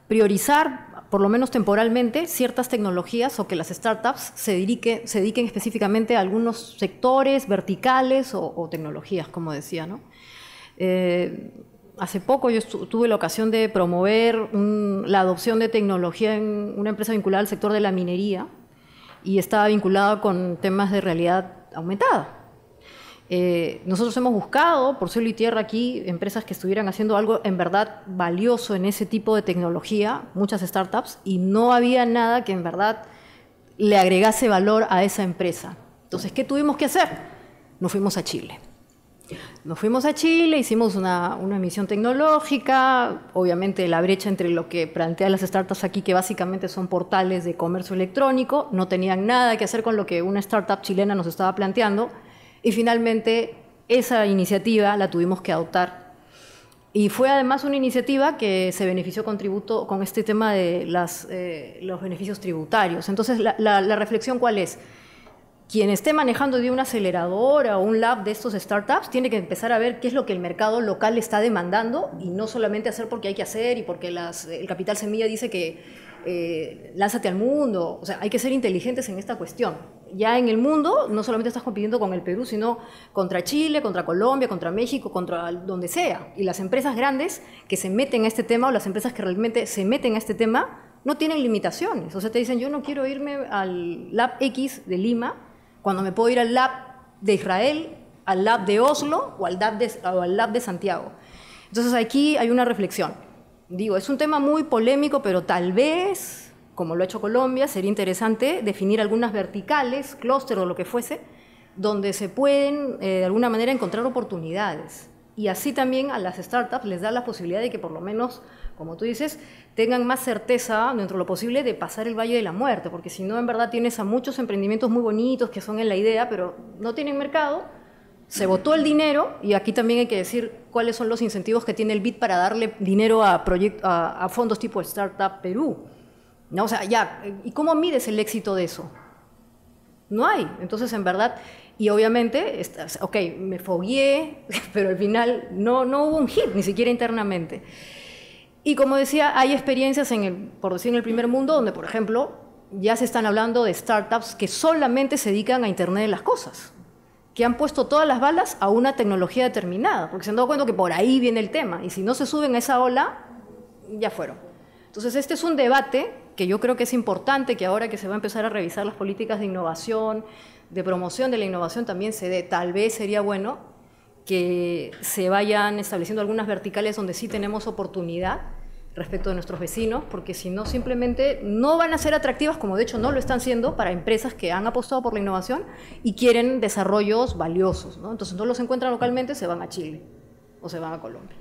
priorizar por lo menos temporalmente, ciertas tecnologías o que las startups se, se dediquen específicamente a algunos sectores, verticales o, tecnologías, como decía. Eh, hace poco yo tuve la ocasión de promover la adopción de tecnología en una empresa vinculada al sector de la minería y estaba vinculada con temas de realidad aumentada. Eh, nosotros hemos buscado por cielo y tierra aquí empresas que estuvieran haciendo algo en verdad valioso en ese tipo de tecnología, muchas startups, y no había nada que en verdad le agregase valor a esa empresa. Entonces, ¿qué tuvimos que hacer? Nos fuimos a Chile. Nos fuimos a Chile, hicimos una, una emisión tecnológica, obviamente la brecha entre lo que plantean las startups aquí, que básicamente son portales de comercio electrónico, no tenían nada que hacer con lo que una startup chilena nos estaba planteando y finalmente esa iniciativa la tuvimos que adoptar. Y fue además una iniciativa que se benefició con, con este tema de eh, los beneficios tributarios. Entonces, la, reflexión cuál es? Quien esté manejando de una aceleradora o un lab de estos startups tiene que empezar a ver qué es lo que el mercado local está demandando y no solamente hacer porque hay que hacer y porque el capital semilla dice que eh, lánzate al mundo. O sea, hay que ser inteligentes en esta cuestión ya en el mundo no solamente estás compitiendo con el Perú, sino contra Chile, contra Colombia, contra México, contra donde sea. Y las empresas grandes que se meten a este tema o las empresas que realmente se meten a este tema no tienen limitaciones. O sea, te dicen, yo no quiero irme al Lab X de Lima cuando me puedo ir al Lab de Israel, al Lab de Oslo o al Lab de, o al lab de Santiago. Entonces aquí hay una reflexión. Digo, es un tema muy polémico, pero tal vez como lo ha hecho Colombia, sería interesante definir algunas verticales, clúster o lo que fuese, donde se pueden eh, de alguna manera encontrar oportunidades. Y así también a las startups les da la posibilidad de que por lo menos, como tú dices, tengan más certeza dentro de lo posible de pasar el valle de la muerte, porque si no, en verdad tienes a muchos emprendimientos muy bonitos que son en la idea, pero no tienen mercado, se votó el dinero y aquí también hay que decir cuáles son los incentivos que tiene el BID para darle dinero a, a fondos tipo Startup Perú no, o sea, ya, ¿y cómo mides el éxito de eso? No hay. Entonces, en verdad, y obviamente, ok, me fogueé pero al final no, no hubo un hit, ni siquiera internamente. Y como decía, hay experiencias, en el, por decir, en el primer mundo, donde, por ejemplo, ya se están hablando de startups que solamente se dedican a Internet de las Cosas, que han puesto todas las balas a una tecnología determinada, porque se han dado cuenta que por ahí viene el tema, y si no se suben a esa ola, ya fueron. Entonces, este es un debate que yo creo que es importante que ahora que se va a empezar a revisar las políticas de innovación, de promoción de la innovación también se dé. Tal vez sería bueno que se vayan estableciendo algunas verticales donde sí tenemos oportunidad respecto de nuestros vecinos, porque si no, simplemente no van a ser atractivas, como de hecho no lo están siendo, para empresas que han apostado por la innovación y quieren desarrollos valiosos. Entonces no los encuentran localmente, se van a Chile o se van a Colombia.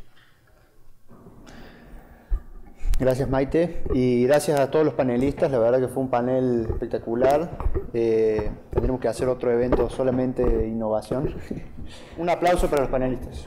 Gracias Maite y gracias a todos los panelistas, la verdad que fue un panel espectacular. Eh, tendremos que hacer otro evento solamente de innovación. un aplauso para los panelistas.